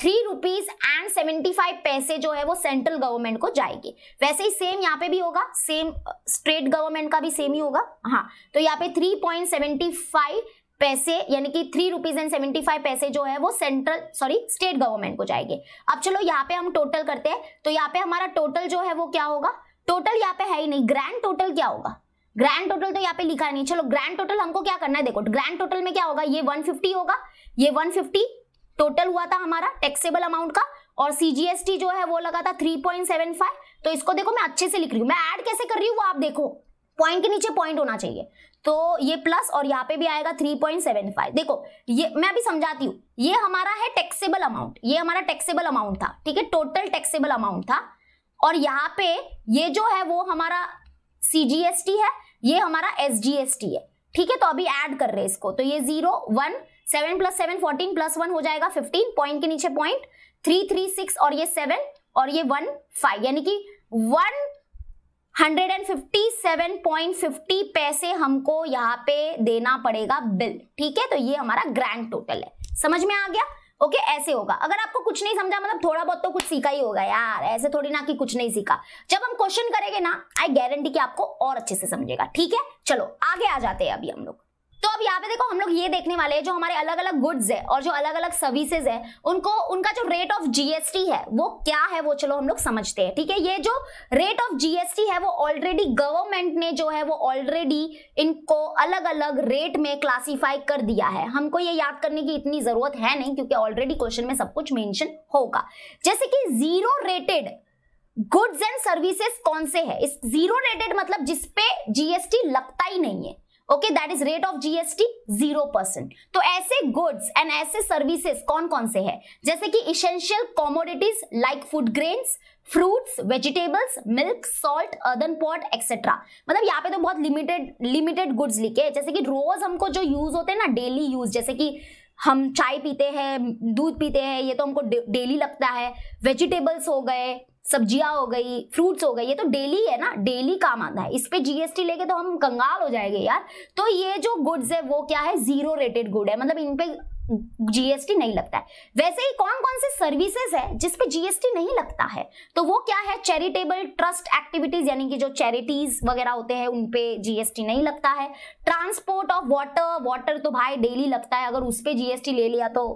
three rupees and seventy five पैसे जो है वो सेंट्रल गवर्नमेंट को जाएगी वैसे ही सेम यहाँ पे भी होगा सेम स्टेट गवर्नमेंट का भी सेम ही होगा हाँ तो यहाँ पे थ्री पॉइंट सेवेंटी फाइव पैसे यानी कि three rupees and seventy five पैसे जो है वो सेंट्रल सॉरी स्टेट गवर्नमेंट को जाएंगे अब चलो यहाँ पे हम टोटल करते हैं तो यहाँ पे हमारा टोटल जो है वो क्या होगा टोटल यहाँ पे है ही नहीं ग्रैंड टोटल क्या होगा ग्रैंड टोटल तो यहाँ पे लिखा नहीं चलो ग्रैंड टोटल हमको क्या करना है देखो ग्रैंड टोटल में क्या होगा ये फिफ्टी होगा ये फिफ्टी टोटल हुआ था हमारा टैक्सेबल अमाउंट का और सीजीएसटी जो है वो लगा था 3.75 तो इसको देखो मैं अच्छे से लिख रही हूँ मैं ऐड कैसे कर रही हूँ वो आप देखो पॉइंट के नीचे पॉइंट होना चाहिए तो ये प्लस और यहाँ पे भी आएगा 3.75 देखो ये मैं अभी समझाती हूँ ये हमारा है टैक्सेबल अमाउंट ये हमारा टैक्सेबल अमाउंट था ठीक है टोटल टैक्सेबल अमाउंट था और यहाँ पे ये जो है वो हमारा सीजीएसटी है ये हमारा एसजीएसटी है ठीक है तो अभी एड कर रहे हैं इसको तो ये zero one seven plus seven fourteen plus one हो जाएगा फिफ्टीन पॉइंट के नीचे पॉइंट थ्री थ्री सिक्स और ये सेवन और ये वन फाइव यानी कि one hundred and fifty seven point fifty पैसे हमको यहाँ पे देना पड़ेगा बिल ठीक है तो ये हमारा ग्रैंड टोटल है समझ में आ गया ओके okay, ऐसे होगा अगर आपको कुछ नहीं समझा मतलब थोड़ा बहुत तो कुछ सीखा ही होगा यार ऐसे थोड़ी ना कि कुछ नहीं सीखा जब हम क्वेश्चन करेंगे ना आई गारंटी कि आपको और अच्छे से समझेगा ठीक है चलो आगे आ जाते हैं अभी हम लोग तो अब यहाँ पे देखो हम लोग ये देखने वाले हैं जो हमारे अलग अलग गुड्स है और जो अलग अलग सर्विसेज है उनको उनका जो रेट ऑफ जीएसटी है वो क्या है वो चलो हम लोग समझते हैं ठीक है ये जो रेट ऑफ जीएसटी है वो ऑलरेडी गवर्नमेंट ने जो है वो ऑलरेडी इनको अलग अलग रेट में क्लासीफाई कर दिया है हमको ये याद करने की इतनी जरूरत है नहीं क्योंकि ऑलरेडी क्वेश्चन में सब कुछ मैंशन होगा जैसे कि zero rated goods and services कौन से है इस जीरो रेटेड मतलब जिसपे जीएसटी लगता ही नहीं है okay that is rate of GST zero percent तो ऐसे गुड्स एंड ऐसे सर्विसेज कौन कौन से हैं जैसे कि essential commodities like food grains fruits vegetables milk salt earthen pot etcetera मतलब यहाँ पे तो बहुत लिमिटेड लिमिटेड गुड्स लिखे जैसे कि रोज हमको जो यूज होते हैं ना डेली यूज जैसे कि हम चाय पीते हैं दूध पीते हैं ये तो हमको डेली लगता है वेजिटेबल्स हो गए सब्जियां हो गई फ्रूट्स हो गई ये तो डेली है ना डेली काम आता है इस पे जीएसटी लेके तो हम कंगाल हो जाएंगे यार तो ये जो गुड्स है वो क्या है जीरो रेटेड गुड है मतलब इनपे जीएसटी नहीं लगता है वैसे ही कौन कौन से सर्विसेज है जिसपे जीएसटी नहीं लगता है तो वो क्या है चैरिटेबल ट्रस्ट एक्टिविटीज यानी कि जो चैरिटीज वगैरह होते हैं उनपे जीएसटी नहीं लगता है ट्रांसपोर्ट ऑफ वाटर वाटर तो भाई डेली लगता है अगर उस पर जीएसटी ले लिया तो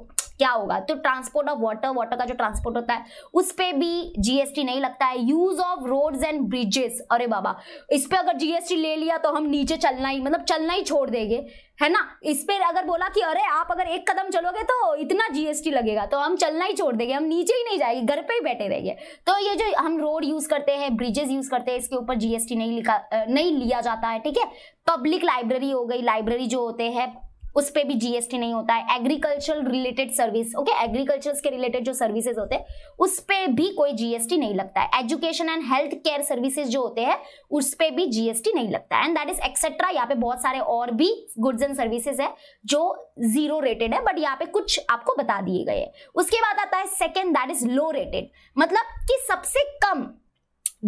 क्या होगा तो ट्रांसपोर्ट ऑफ वाटर वाटर का जो ट्रांसपोर्ट होता है उस पर भी जीएसटी नहीं लगता है use of roads and bridges अरे बाबा इस पर अगर जीएसटी ले लिया तो हम नीचे चलना ही मतलब चलना ही छोड़ देंगे है ना इस पर अगर बोला कि अरे आप अगर एक कदम चलोगे तो इतना जीएसटी लगेगा तो हम चलना ही छोड़ देंगे हम नीचे ही नहीं जाएंगे घर पे ही बैठे रहेंगे तो ये जो हम रोड यूज करते हैं ब्रिजेस यूज करते हैं इसके ऊपर जीएसटी नहीं लिखा नहीं लिया जाता है ठीक है पब्लिक लाइब्रेरी हो गई लाइब्रेरी जो होते हैं उस पर भी जीएसटी नहीं होता है agriculture related service okay agriculture के रिलेटेड जो सर्विसेज होते हैं उस पर भी कोई जीएसटी नहीं लगता है education and health care services जो होते हैं उस पर भी जीएसटी नहीं लगता है एंड दैट इज एक्सेट्रा यहाँ पे बहुत सारे और भी गुड्स एंड सर्विसेज है जो जीरो रेटेड है बट यहाँ पे कुछ आपको बता दिए गए हैं उसके बाद आता है second that is low rated मतलब कि सबसे कम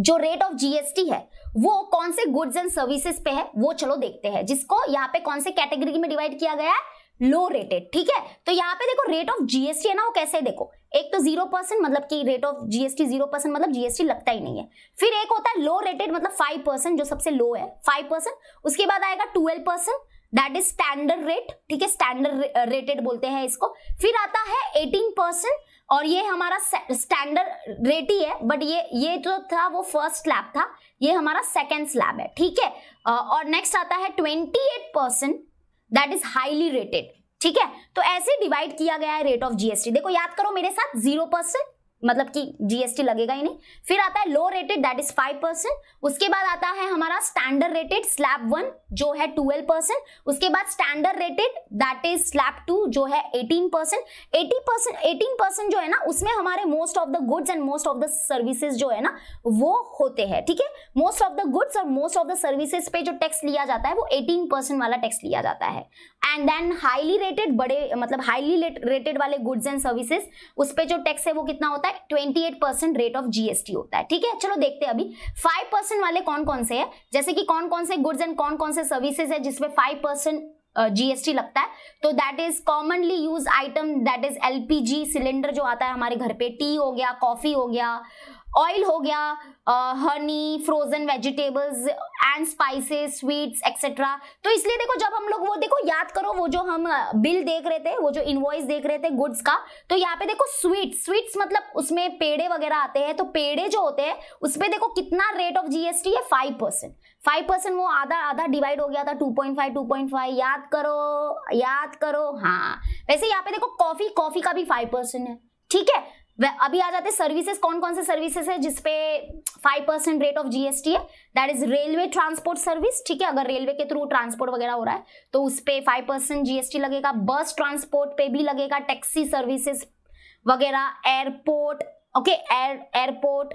जो रेट ऑफ जीएसटी है वो कौन से गुड्स एंड सर्विसेज पे है वो चलो देखते हैं जिसको यहाँ पे कौन से कैटेगरी में डिवाइड किया गया है लो रेटेड ठीक है तो यहाँ पे देखो रेट ऑफ जीएसटी है ना वो कैसे देखो एक तो जीरो परसेंट मतलब कि rate of GST zero percent मतलब जीएसटी लगता ही नहीं है फिर एक होता है लो रेटेड मतलब फाइव परसेंट जो सबसे लो है फाइव परसेंट उसके बाद आएगा twelve percent that is standard rate ठीक है स्टैंडर्ड रेटेड बोलते हैं इसको फिर आता है एटीन परसेंट और ये हमारा स्टैंडर्ड रेट ही है बट ये ये जो तो था वो फर्स्ट स्लैब था ये हमारा सेकेंड स्लैब है ठीक है और नेक्स्ट आता है twenty eight percent that is highly rated ठीक है तो ऐसे डिवाइड किया गया है रेट ऑफ जीएसटी देखो याद करो मेरे साथ जीरो परसेंट मतलब कि जीएसटी लगेगा ही नहीं फिर आता है low rated that is five percent उसके बाद आता है हमारा स्टैंडर्ड रेटेड स्लैब वन जो है ट्वेल्व परसेंट उसके बाद standard rated that is slab two जो है eighteen percent eighty percent eighteen percent जो है ना उसमें हमारे most of the goods and most of the services जो है ना वो होते हैं ठीक है मोस्ट ऑफ द गुड्स और मोस्ट ऑफ द सर्विसेज पे जो टैक्स लिया जाता है वो एटीन परसेंट वाला टैक्स लिया जाता है एंड देन हाईली रेटेड बड़े मतलब हाईली रेटेड वाले गुड्स एंड सर्विसेज उस पर जो टैक्स है वो कितना होता है है 28 परसेंट रेट ऑफ जीएसटी होता है ठीक है चलो देखते हैं अभी 5 परसेंट वाले कौन कौन से हैं जैसे कि कौन कौन से गुड्स एंड कौन कौन से सर्विसेज है जिसमें फाइव परसेंट जीएसटी लगता है तो that is commonly use item that is LPG cylinder जो आता है हमारे घर पे टी हो गया कॉफी हो गया ऑयल हो गया honey frozen vegetables and spices sweets etcetera तो इसलिए देखो जब हम लोग वो देखो याद करो वो जो हम बिल देख रहे थे वो जो इनवॉइस देख रहे थे गुड्स का तो यहाँ पे देखो स्वीट स्वीट्स मतलब उसमें पेड़े वगैरह आते हैं तो पेड़े जो होते हैं उसपे देखो कितना रेट ऑफ जीएसटी है फाइव परसेंट फाइव परसेंट वो आधा आधा डिवाइड हो गया था two point five two point five याद करो याद करो हाँ वैसे यहाँ पे देखो कॉफी कॉफी का भी फाइव परसेंट है ठीक है अभी आ जाते सर्विसेज कौन कौन से सर्विसेज है जिसपे five percent rate of GST है that is railway transport service ठीक है अगर रेलवे के थ्रू ट्रांसपोर्ट वगैरह हो रहा है तो उस पर फाइव परसेंट जीएसटी लगेगा बस ट्रांसपोर्ट पे भी लगेगा टैक्सी सर्विसेज वगैरह airport okay air airport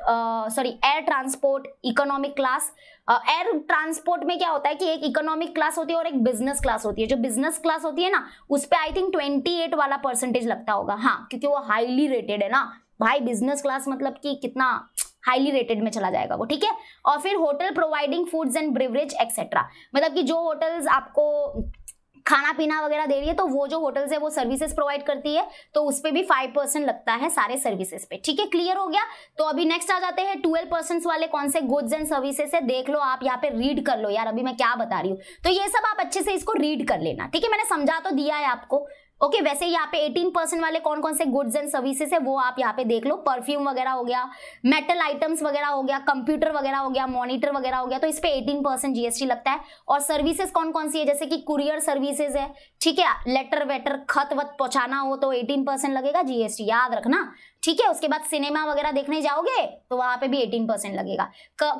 sorry air transport economic class air transport में क्या होता है कि एक इकोनॉमिक क्लास होती है और एक बिजनेस क्लास होती है जो बिजनेस क्लास होती है ना उस पर आई थिंक ट्वेंटी वाला परसेंटेज लगता होगा हाँ क्योंकि वो हाईली रेटेड है ना भाई बिजनेस क्लास मतलब कि कितना हाईली रेटेड में चला जाएगा वो ठीक है और फिर hotel providing foods and beverage etcetera मतलब कि जो होटल्स आपको खाना पीना वगैरह दे रही है तो वो जो होटल्स है वो सर्विसेज प्रोवाइड करती है तो उस पर भी फाइव परसेंट लगता है सारे सर्विसेज पे ठीक है क्लियर हो गया तो अभी नेक्स्ट आ जाते हैं ट्वेल्व परसेंट वाले कौन से गुड्स एंड सर्विसेस है देख लो आप यहाँ पे रीड कर लो यार अभी मैं क्या बता रही हूँ तो ये सब आप अच्छे से इसको रीड कर लेना ठीक है मैंने समझा तो दिया है आपको ओके वैसे यहाँ पे 18 परसेंट वाले कौन कौन से गुड्स एंड सर्विसेज है वो आप यहाँ पे देख लो परफ्यूम वगैरह हो गया मेटल आइटम्स वगैरह हो गया कंप्यूटर वगैरह हो गया मॉनिटर वगैरह हो गया तो इस पे 18 परसेंट जीएसटी लगता है और सर्विसेज कौन कौन सी है जैसे कि कुरियर सर्विसेज है ठीक है लेटर वेटर खत वत पहुंचाना हो तो 18 परसेंट लगेगा जीएसटी याद रखना ठीक है उसके बाद सिनेमा वगैरह देखने जाओगे तो वहां पे भी 18 परसेंट लगेगा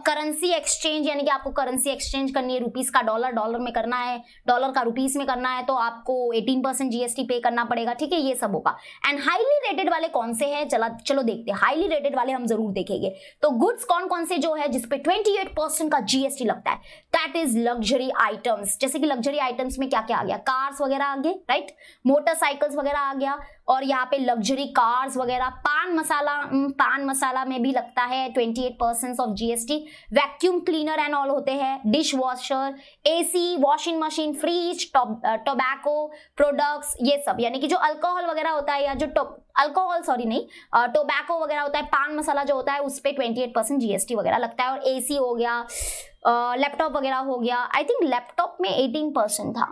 करेंसी एक्सचेंज यानी कि आपको करेंसी एक्सचेंज करनी है रुपीस का डॉलर डॉलर में करना है डॉलर का रुपीस में करना है तो आपको 18 परसेंट जीएसटी पे करना पड़ेगा ठीक है ये सब होगा एंड हाईली रेटेड वाले कौन से है चला चलो देखते हैं हाईली रेटेड वाले हम जरूर देखेंगे तो गुड्स कौन कौन से जो है जिसपे ट्वेंटी का जीएसटी लगता है दैट इज लग्जरी आइटम्स जैसे कि लग्जरी आइटम्स में क्या क्या आ गया कार्स वगैरह आ गए राइट मोटरसाइकिल्स वगैरह आ गया और यहाँ पे लग्जरी कार्स वगैरह पान मसाला पान मसाला में भी लगता है 28 percent of GST vacuum cleaner and all होते हैं dishwasher AC washing machine fridge tobacco products ये सब यानी कि जो अल्कोहल वगैरह होता है या जो अल्कोहल सॉरी नहीं टोबैको वगैरह होता है पान मसाला जो होता है उस पर ट्वेंटी एट परसेंट जीएसटी वगैरह लगता है और एसी हो गया लैपटॉप वगैरह हो गया आई थिंक लैपटॉप में एटीन परसेंट था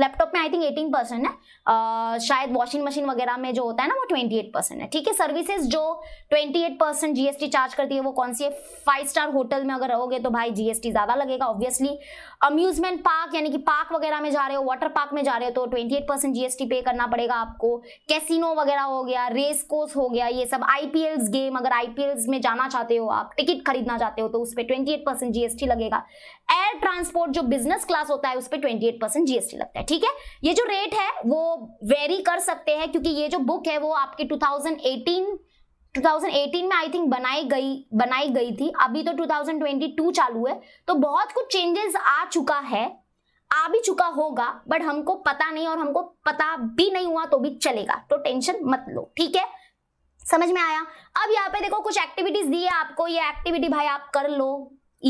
लैपटॉप में आई थिंक एटीन परसेंट है आ, शायद वॉशिंग मशीन वगैरह में जो होता है ना वो ट्वेंटी एट परसेंट है ठीक है सर्विसेज जो twenty eight percent GST charge करती है वो कौन सी है फाइव स्टार होटल में अगर रहोगे तो भाई जीएसटी ज़्यादा लगेगा ऑब्वियसली अम्यूजमेंट पार्क यानी कि पार्क वगैरह में जा रहे हो वाटर पार्क में जा रहे हो तो ट्वेंटी एट परसेंट जीएसटी पे करना पड़ेगा आपको कैसीनो वगैरह हो गया रेस कोर्स हो गया ये सब आईपीएल गेम अगर आईपीएल में जाना चाहते हो आप टिकट खरीदना चाहते हो तो उस पर ट्वेंटी एट परसेंट जीएसटी लगेगा एयर ट्रांसपोर्ट जो बिजनेस क्लास होता है उस पर ट्वेंटी एट परसेंट जीएसटी लगता है ठीक है ये जो रेट है वो वेरी कर सकते हैं क्योंकि ये जो बुक है वो आपकी टू थाउजेंड एटीन 2018 में आई थिंक बनाई गई बनाई गई थी अभी तो 2022 चालू है तो बहुत कुछ चेंजेस आ चुका है आ भी चुका होगा बट हमको पता नहीं और हमको पता भी नहीं हुआ तो भी चलेगा तो टेंशन मत लो ठीक है समझ में आया अब यहाँ पे देखो कुछ एक्टिविटीज दी है आपको ये एक्टिविटी भाई आप कर लो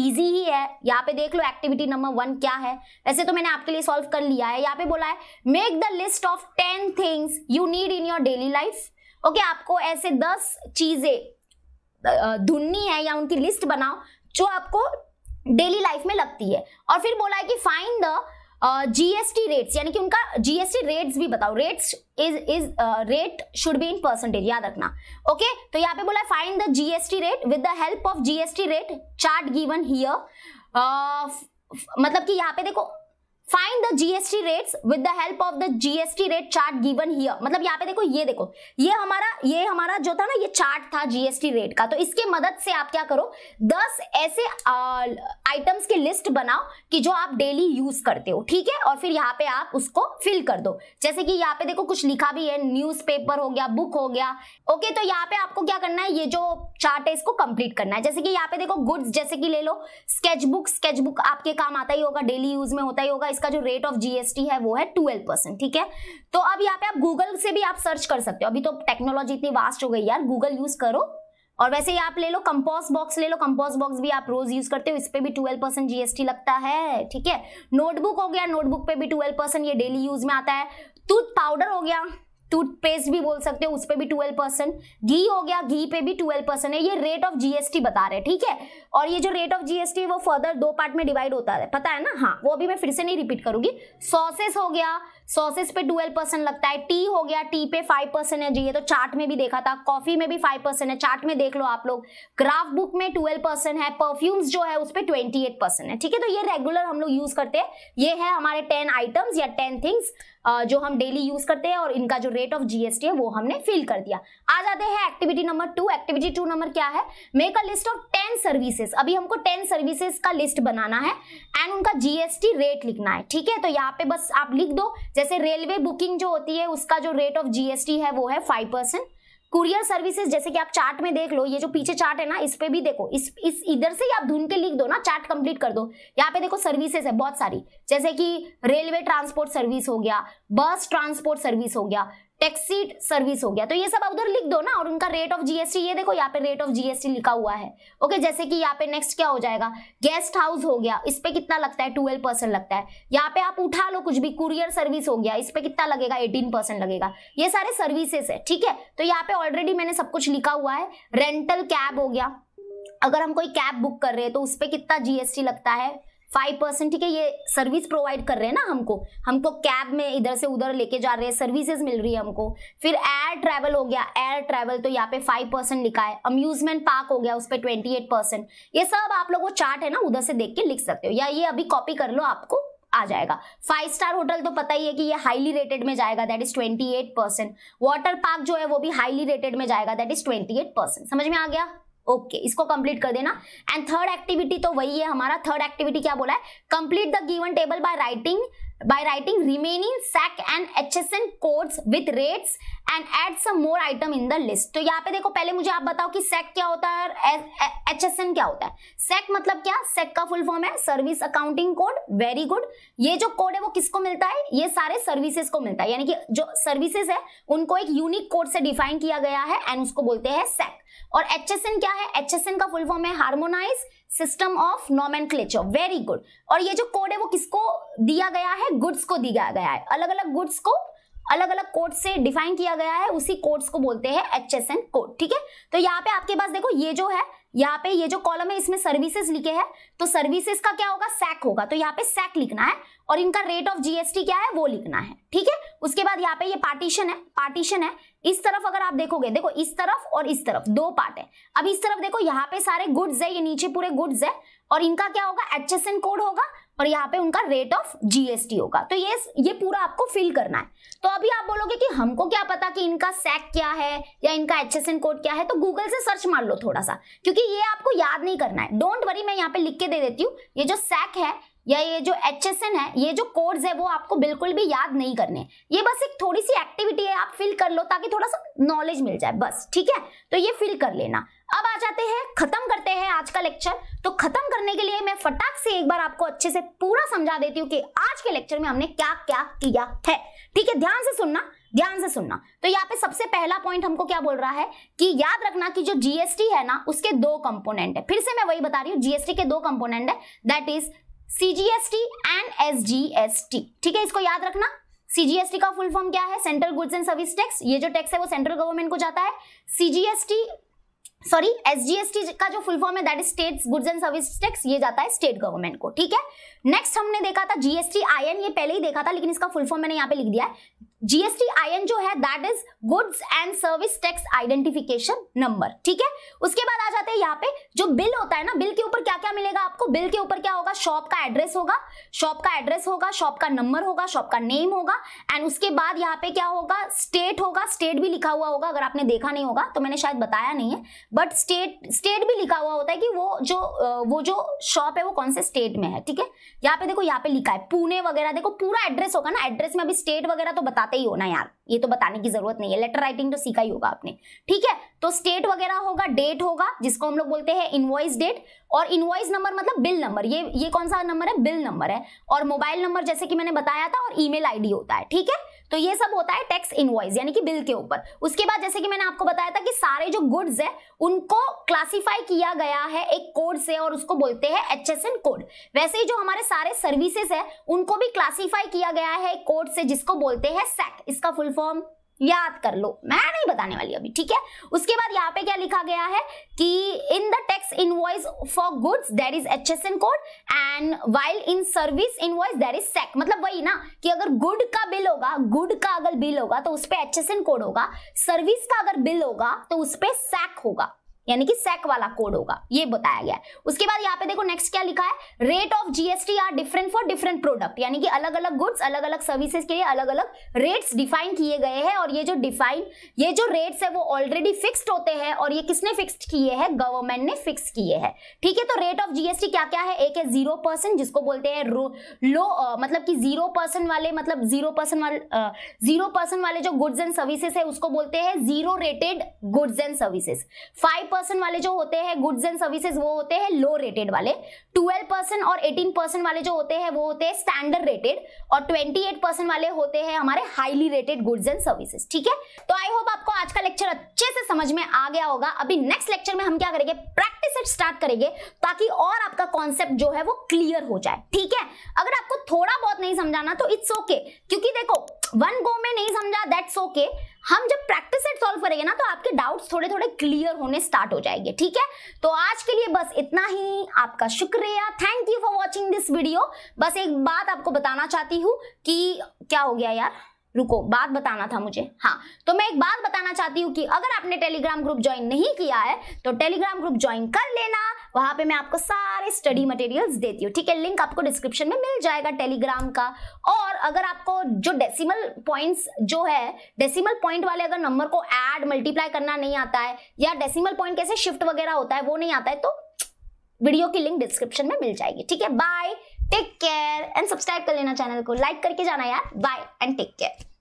इजी ही है यहाँ पे देख लो एक्टिविटी नंबर वन क्या है वैसे तो मैंने आपके लिए सॉल्व कर लिया है यहाँ पे बोला है make the list of ten things you need in your daily life okay आपको ऐसे दस चीजें ढूंढनी है या उनकी लिस्ट बनाओ जो आपको डेली लाइफ में लगती है और फिर बोला है कि फाइंड द जीएसटी रेट्स यानी कि उनका जीएसटी रेट्स भी बताओ rates is is rate should be in percentage याद रखना ओके okay? तो यहाँ पे बोला find the GST rate with the help of GST rate chart given here मतलब कि यहाँ पे देखो find the GST rate with the help of the GST rate chart given here मतलब यहाँ पे देखो ये देखो ये हमारा ये हमारा जो था ना ये चार्ट था जीएसटी रेट का तो इसके मदद से आप क्या करो दस ऐसे आइटम्स की लिस्ट बनाओ कि जो आप डेली यूज करते हो ठीक है और फिर यहाँ पे आप उसको फिल कर दो जैसे कि यहाँ पे देखो कुछ लिखा भी है न्यूज हो गया बुक हो गया ओके तो यहाँ पे आपको क्या करना है ये जो चार्ट है इसको कंप्लीट करना है जैसे कि यहाँ पे देखो गुड्स जैसे कि ले लो स्केच बुक आपके काम आता ही होगा डेली यूज में होता ही होगा इसका जो रेट ऑफ जीएसटी है वो है ट्वेल्व परसेंट ठीक है तो अब यहाँ पे आप गूगल से भी आप सर्च कर सकते हो अभी तो टेक्नोलॉजी इतनी वास्ट हो गई यार गूगल यूज करो और वैसे ही आप ले लो कंपोस्ट बॉक्स ले लो कंपोस्ट बॉक्स भी आप रोज यूज करते हो इस पे भी ट्वेल्व परसेंट जीएसटी लगता है ठीक है नोटबुक हो गया नोटबुक पे भी ट्वेल्व परसेंट ये डेली यूज में आता है टूथ पाउडर हो गया टूथपेस्ट भी बोल सकते हो उस पर भी ट्वेल्व परसेंट घी हो गया घी पे भी ट्वेल्व परसेंट है ये रेट ऑफ जीएसटी बता रहे ठीक है और ये जो रेट ऑफ जीएसटी वो फर्दर दो पार्ट में डिवाइड होता है पता है ना हाँ वो अभी मैं फिर से नहीं रिपीट करूंगी सॉसेस हो गया सॉसेस पे ट्वेल्व परसेंट लगता है टी हो गया टी पे फाइव परसेंट है जी तो चार्ट में भी देखा था कॉफी में भी फाइव परसेंट है चार्ट में देख लो आप लोग ग्राफ बुक में ट्वेल्व परसेंट है परफ्यूम्स जो है उस पर ट्वेंटी एट परसेंट है ठीक है तो ये रेगुलर हम लोग यूज करते हैं ये है हमारे टेन आइटम्स या टेन थिंग्स जो हम डेली यूज करते हैं और इनका जो रेट ऑफ जीएसटी है वो हमने फिल कर दिया आ जाते हैं activity number two activity two number क्या है make a list of ten services अभी हमको टेन सर्विसेज का लिस्ट बनाना है एंड उनका जीएसटी रेट लिखना है ठीक है तो यहाँ पे बस आप लिख दो जैसे रेलवे बुकिंग जो होती है उसका जो रेट ऑफ जीएसटी है वो है फाइव परसेंट कुरियर सर्विसेज जैसे कि आप चार्ट में देख लो ये जो पीछे चार्ट है ना इस पे भी देखो इस इस इधर से ही आप ढूंढ के लिख दो ना चार्ट कंप्लीट कर दो यहाँ पे देखो सर्विसेज है बहुत सारी जैसे कि रेलवे ट्रांसपोर्ट सर्विस हो गया बस ट्रांसपोर्ट सर्विस हो गया टैक्सी सर्विस हो गया तो ये सब उधर लिख दो ना और उनका रेट ऑफ जीएसटी ये देखो यहाँ पे रेट ऑफ जीएसटी लिखा हुआ है ओके जैसे कि यहाँ पे नेक्स्ट क्या हो जाएगा गेस्ट हाउस हो गया इस पे कितना लगता है ट्वेल्व परसेंट लगता है यहाँ पे आप उठा लो कुछ भी कुरियर सर्विस हो गया इस पे कितना लगेगा एटीन परसेंट लगेगा ये सारे सर्विसेस है ठीक है तो यहाँ पे ऑलरेडी मैंने सब कुछ लिखा हुआ है रेंटल कैब हो गया अगर हम कोई कैब बुक कर रहे हैं तो उस पर कितना जीएसटी लगता है फाइव परसेंट ठीक है ये सर्विस प्रोवाइड कर रहे हैं ना हमको हमको तो कैब में इधर से उधर लेके जा रहे हैं सर्विसेज मिल रही है हमको फिर एयर ट्रैवल हो गया एयर ट्रैवल तो यहाँ पे फाइव परसेंट लिखा है अम्यूजमेंट पार्क हो गया उस पर ट्वेंटी एट परसेंट ये सब आप लोग वो चार्ट है ना उधर से देख के लिख सकते हो या ये अभी कॉपी कर लो आपको आ जाएगा फाइव स्टार होटल तो पता ही है कि ये हाईली रेटेड में जाएगा that is twenty eight percent water park जो है वो भी हाईली रेटेड में जाएगा that is twenty eight percent समझ में आ गया ओके okay, इसको कंप्लीट कर देना एंड थर्ड एक्टिविटी तो वही है हमारा थर्ड एक्टिविटी क्या बोला है complete the given table by writing remaining SAC and H S N codes with rates and add some more item in the list तो यहाँ पे देखो पहले मुझे आप बताओ कि सेक क्या होता है एस एन क्या होता है सेक मतलब क्या सेक का फुल फॉर्म है service accounting code very good ये जो कोड है वो किसको मिलता है ये सारे सर्विसेज को मिलता है यानी कि जो सर्विसेज है उनको एक यूनिक कोड से डिफाइन किया गया है एंड उसको बोलते हैं सेक और एच क्या है एच का फुल फॉर्म है harmonise system of nomen very good और ये जो कोड है वो किसको दिया गया है गुड्स को दिया गया है अलग अलग गुड्स को अलग अलग कोड से डिफाइन किया गया है उसी कोड्स को बोलते हैं एच एस एन कोड ठीक है तो यहाँ पे आपके पास देखो ये जो है यहाँ पे ये जो कॉलम है इसमें सर्विसेज लिखे हैं तो सर्विसेज का क्या होगा सैक होगा तो यहाँ पे सैक लिखना है और इनका रेट ऑफ जीएसटी क्या है वो लिखना है ठीक है उसके बाद यहाँ पे ये पार्टीशन है पार्टीशन है इस तरफ अगर आप देखोगे देखो इस तरफ और इस तरफ दो पार्ट है अब इस तरफ देखो यहाँ पे सारे गुड्स है ये नीचे पूरे गुड्स है और इनका क्या होगा एचएसएन कोड होगा और यहाँ पे उनका रेट ऑफ जीएसटी होगा तो ये ये पूरा आपको फिल करना है तो अभी आप बोलोगे कि हमको क्या पता कि इनका सैक क्या है या इनका एन कोड क्या है तो गूगल से सर्च मार लो थोड़ा सा क्योंकि ये आपको याद नहीं करना है डोंट वरी मैं यहाँ पे लिख के दे देती हूँ ये जो सैक है या ये जो एच है ये जो कोड्स है वो आपको बिल्कुल भी याद नहीं करने ये बस एक थोड़ी सी एक्टिविटी है आप फिल कर लो ताकि थोड़ा सा नॉलेज मिल जाए बस ठीक है तो ये फिल कर लेना अब आ जाते हैं खत्म करते हैं आज का लेक्चर तो खत्म करने के लिए मैं फटाक से एक बार आपको अच्छे से पूरा समझा देती हूँ कि आज के लेक्चर में हमने क्या क्या किया है ठीक है ध्यान से सुनना ध्यान से सुनना तो यहाँ पे सबसे पहला पॉइंट हमको क्या बोल रहा है कि याद रखना कि जो जीएसटी है ना उसके दो कंपोनेंट है फिर से मैं वही बता रही हूँ जीएसटी के दो कंपोनेंट है that is CGST and S S G T ठीक है इसको याद रखना सीजीएसटी का फुल फॉर्म क्या है central goods and service tax ये जो टैक्स है वो सेंट्रल गवर्नमेंट को जाता है सीजीएसटी सॉरी एसजीएसटी का जो फुल फॉर्म है that is state goods and service tax ये जाता है स्टेट गवर्नमेंट को ठीक है नेक्स्ट हमने देखा था जीएसटी आई ये पहले ही देखा था लेकिन इसका फुल फॉर्म मैंने यहाँ पे लिख दिया है जीएसटी एन जो है that is goods and service tax identification number ठीक है उसके बाद आ जाते हैं यहाँ पे जो बिल होता है ना बिल के ऊपर क्या क्या मिलेगा आपको बिल के ऊपर क्या होगा शॉप का एड्रेस होगा शॉप का एड्रेस होगा शॉप का नंबर होगा शॉप का नेम होगा एंड उसके बाद यहाँ पे क्या होगा स्टेट होगा स्टेट भी लिखा हुआ होगा अगर आपने देखा नहीं होगा तो मैंने शायद बताया नहीं है बट स्टेट स्टेट भी लिखा हुआ होता है कि वो जो वो जो शॉप है वो कौन से स्टेट में है ठीक है यहाँ पे देखो यहाँ पे लिखा है पुणे वगैरह देखो पूरा एड्रेस होगा ना एड्रेस में अभी स्टेट वगैरह तो बताते आता ही होना यार ये तो बताने की जरूरत नहीं है लेटर राइटिंग तो सीखा ही होगा आपने ठीक है तो स्टेट वगैरह होगा डेट होगा जिसको हम लोग बोलते हैं इनवॉइस डेट और इनवॉइस नंबर मतलब बिल नंबर ये ये कौन सा नंबर है बिल नंबर है और मोबाइल नंबर जैसे कि मैंने बताया था और ईमेल आईडी होता है ठीक है तो ये सब होता है टैक्स इनवॉइस यानी कि बिल के ऊपर उसके बाद जैसे कि मैंने आपको बताया था कि सारे जो गुड्स है उनको क्लासिफाई किया गया है एक कोड से और उसको बोलते हैं एन कोड वैसे ही जो हमारे सारे सर्विसेज है उनको भी क्लासिफाई किया गया है कोड से जिसको बोलते हैं सेक इसका फुल फॉर्म याद कर लो मैं नहीं बताने वाली अभी ठीक है उसके बाद यहाँ पे क्या लिखा गया है कि in the tax invoice for goods there is H S N code and while in service invoice there is SAC मतलब वही ना कि अगर गुड का बिल होगा गुड का अगर बिल होगा तो उस पर एच एस एन कोड होगा सर्विस का अगर बिल होगा तो उस पर होगा यानी कि सेक वाला कोड होगा ये बताया गया उसके बाद यहाँ पे देखो नेक्स्ट क्या लिखा है rate of GST are different for different product यानी कि अलग अलग गुड्स अलग अलग सर्विसेज के लिए अलग अलग रेट्स डिफाइन किए गए हैं और ये जो डिफाइन ये जो रेट्स है वो ऑलरेडी फिक्स्ड होते हैं और ये किसने फिक्स किए हैं गवर्नमेंट ने फिक्स किए हैं ठीक है तो रेट ऑफ जीएसटी क्या क्या है एक है जीरो परसेंट जिसको बोलते हैं लो आ, मतलब की जीरो परसेंट वाले मतलब जीरो परसेंट वाले जीरो परसेंट वाले जो गुड्स एंड सर्विसेज है उसको बोलते हैं zero rated goods and services five percent वाले जो होते हैं गुड्स एंड सर्विसेज वो होते हैं लो रेटेड वाले ट्वेल्व परसेंट और एटीन परसेंट वाले जो होते हैं वो होते हैं स्टैंडर्ड रेटेड और ट्वेंटी एट परसेंट वाले होते हैं हमारे highly rated goods and services ठीक है तो आई होप आपको आज का लेक्चर अच्छे से समझ में आ गया होगा अभी नेक्स्ट लेक्चर में हम क्या करेंगे प्रैक्टिस स्टार्ट करेंगे ताकि और आपका कॉन्सेप्ट जो है वो क्लियर हो जाए ठीक है अगर आपको थोड़ा बहुत नहीं समझाना तो इट्स ओके okay, क्योंकि देखो वन गो में नहीं समझा दैट्स ओके okay, हम जब प्रैक्टिस सेट सॉल्व करेंगे ना तो आपके डाउट्स थोड़े थोड़े क्लियर होने स्टार्ट हो जाएंगे ठीक है तो आज के लिए बस इतना ही आपका शुक्रिया thank you for watching this video बस एक बात आपको बताना चाहती हूँ कि क्या हो गया यार रुको बात बताना था मुझे हाँ तो मैं एक बात बताना चाहती हूँ कि अगर आपने टेलीग्राम ग्रुप ज्वाइन नहीं किया है तो टेलीग्राम ग्रुप ज्वाइन कर लेना वहां पे मैं आपको सारे स्टडी मटेरियल्स देती हूँ ठीक है लिंक आपको डिस्क्रिप्शन में मिल जाएगा टेलीग्राम का और अगर आपको जो डेसिमल पॉइंट्स जो है डेसिमल पॉइंट वाले अगर नंबर को एड मल्टीप्लाई करना नहीं आता है या डेसिमल पॉइंट कैसे शिफ्ट वगैरह होता है वो नहीं आता है तो वीडियो की लिंक डिस्क्रिप्शन में मिल जाएगी ठीक है bye take care and subscribe कर लेना चैनल को लाइक करके जाना यार बाय एंड टेक केयर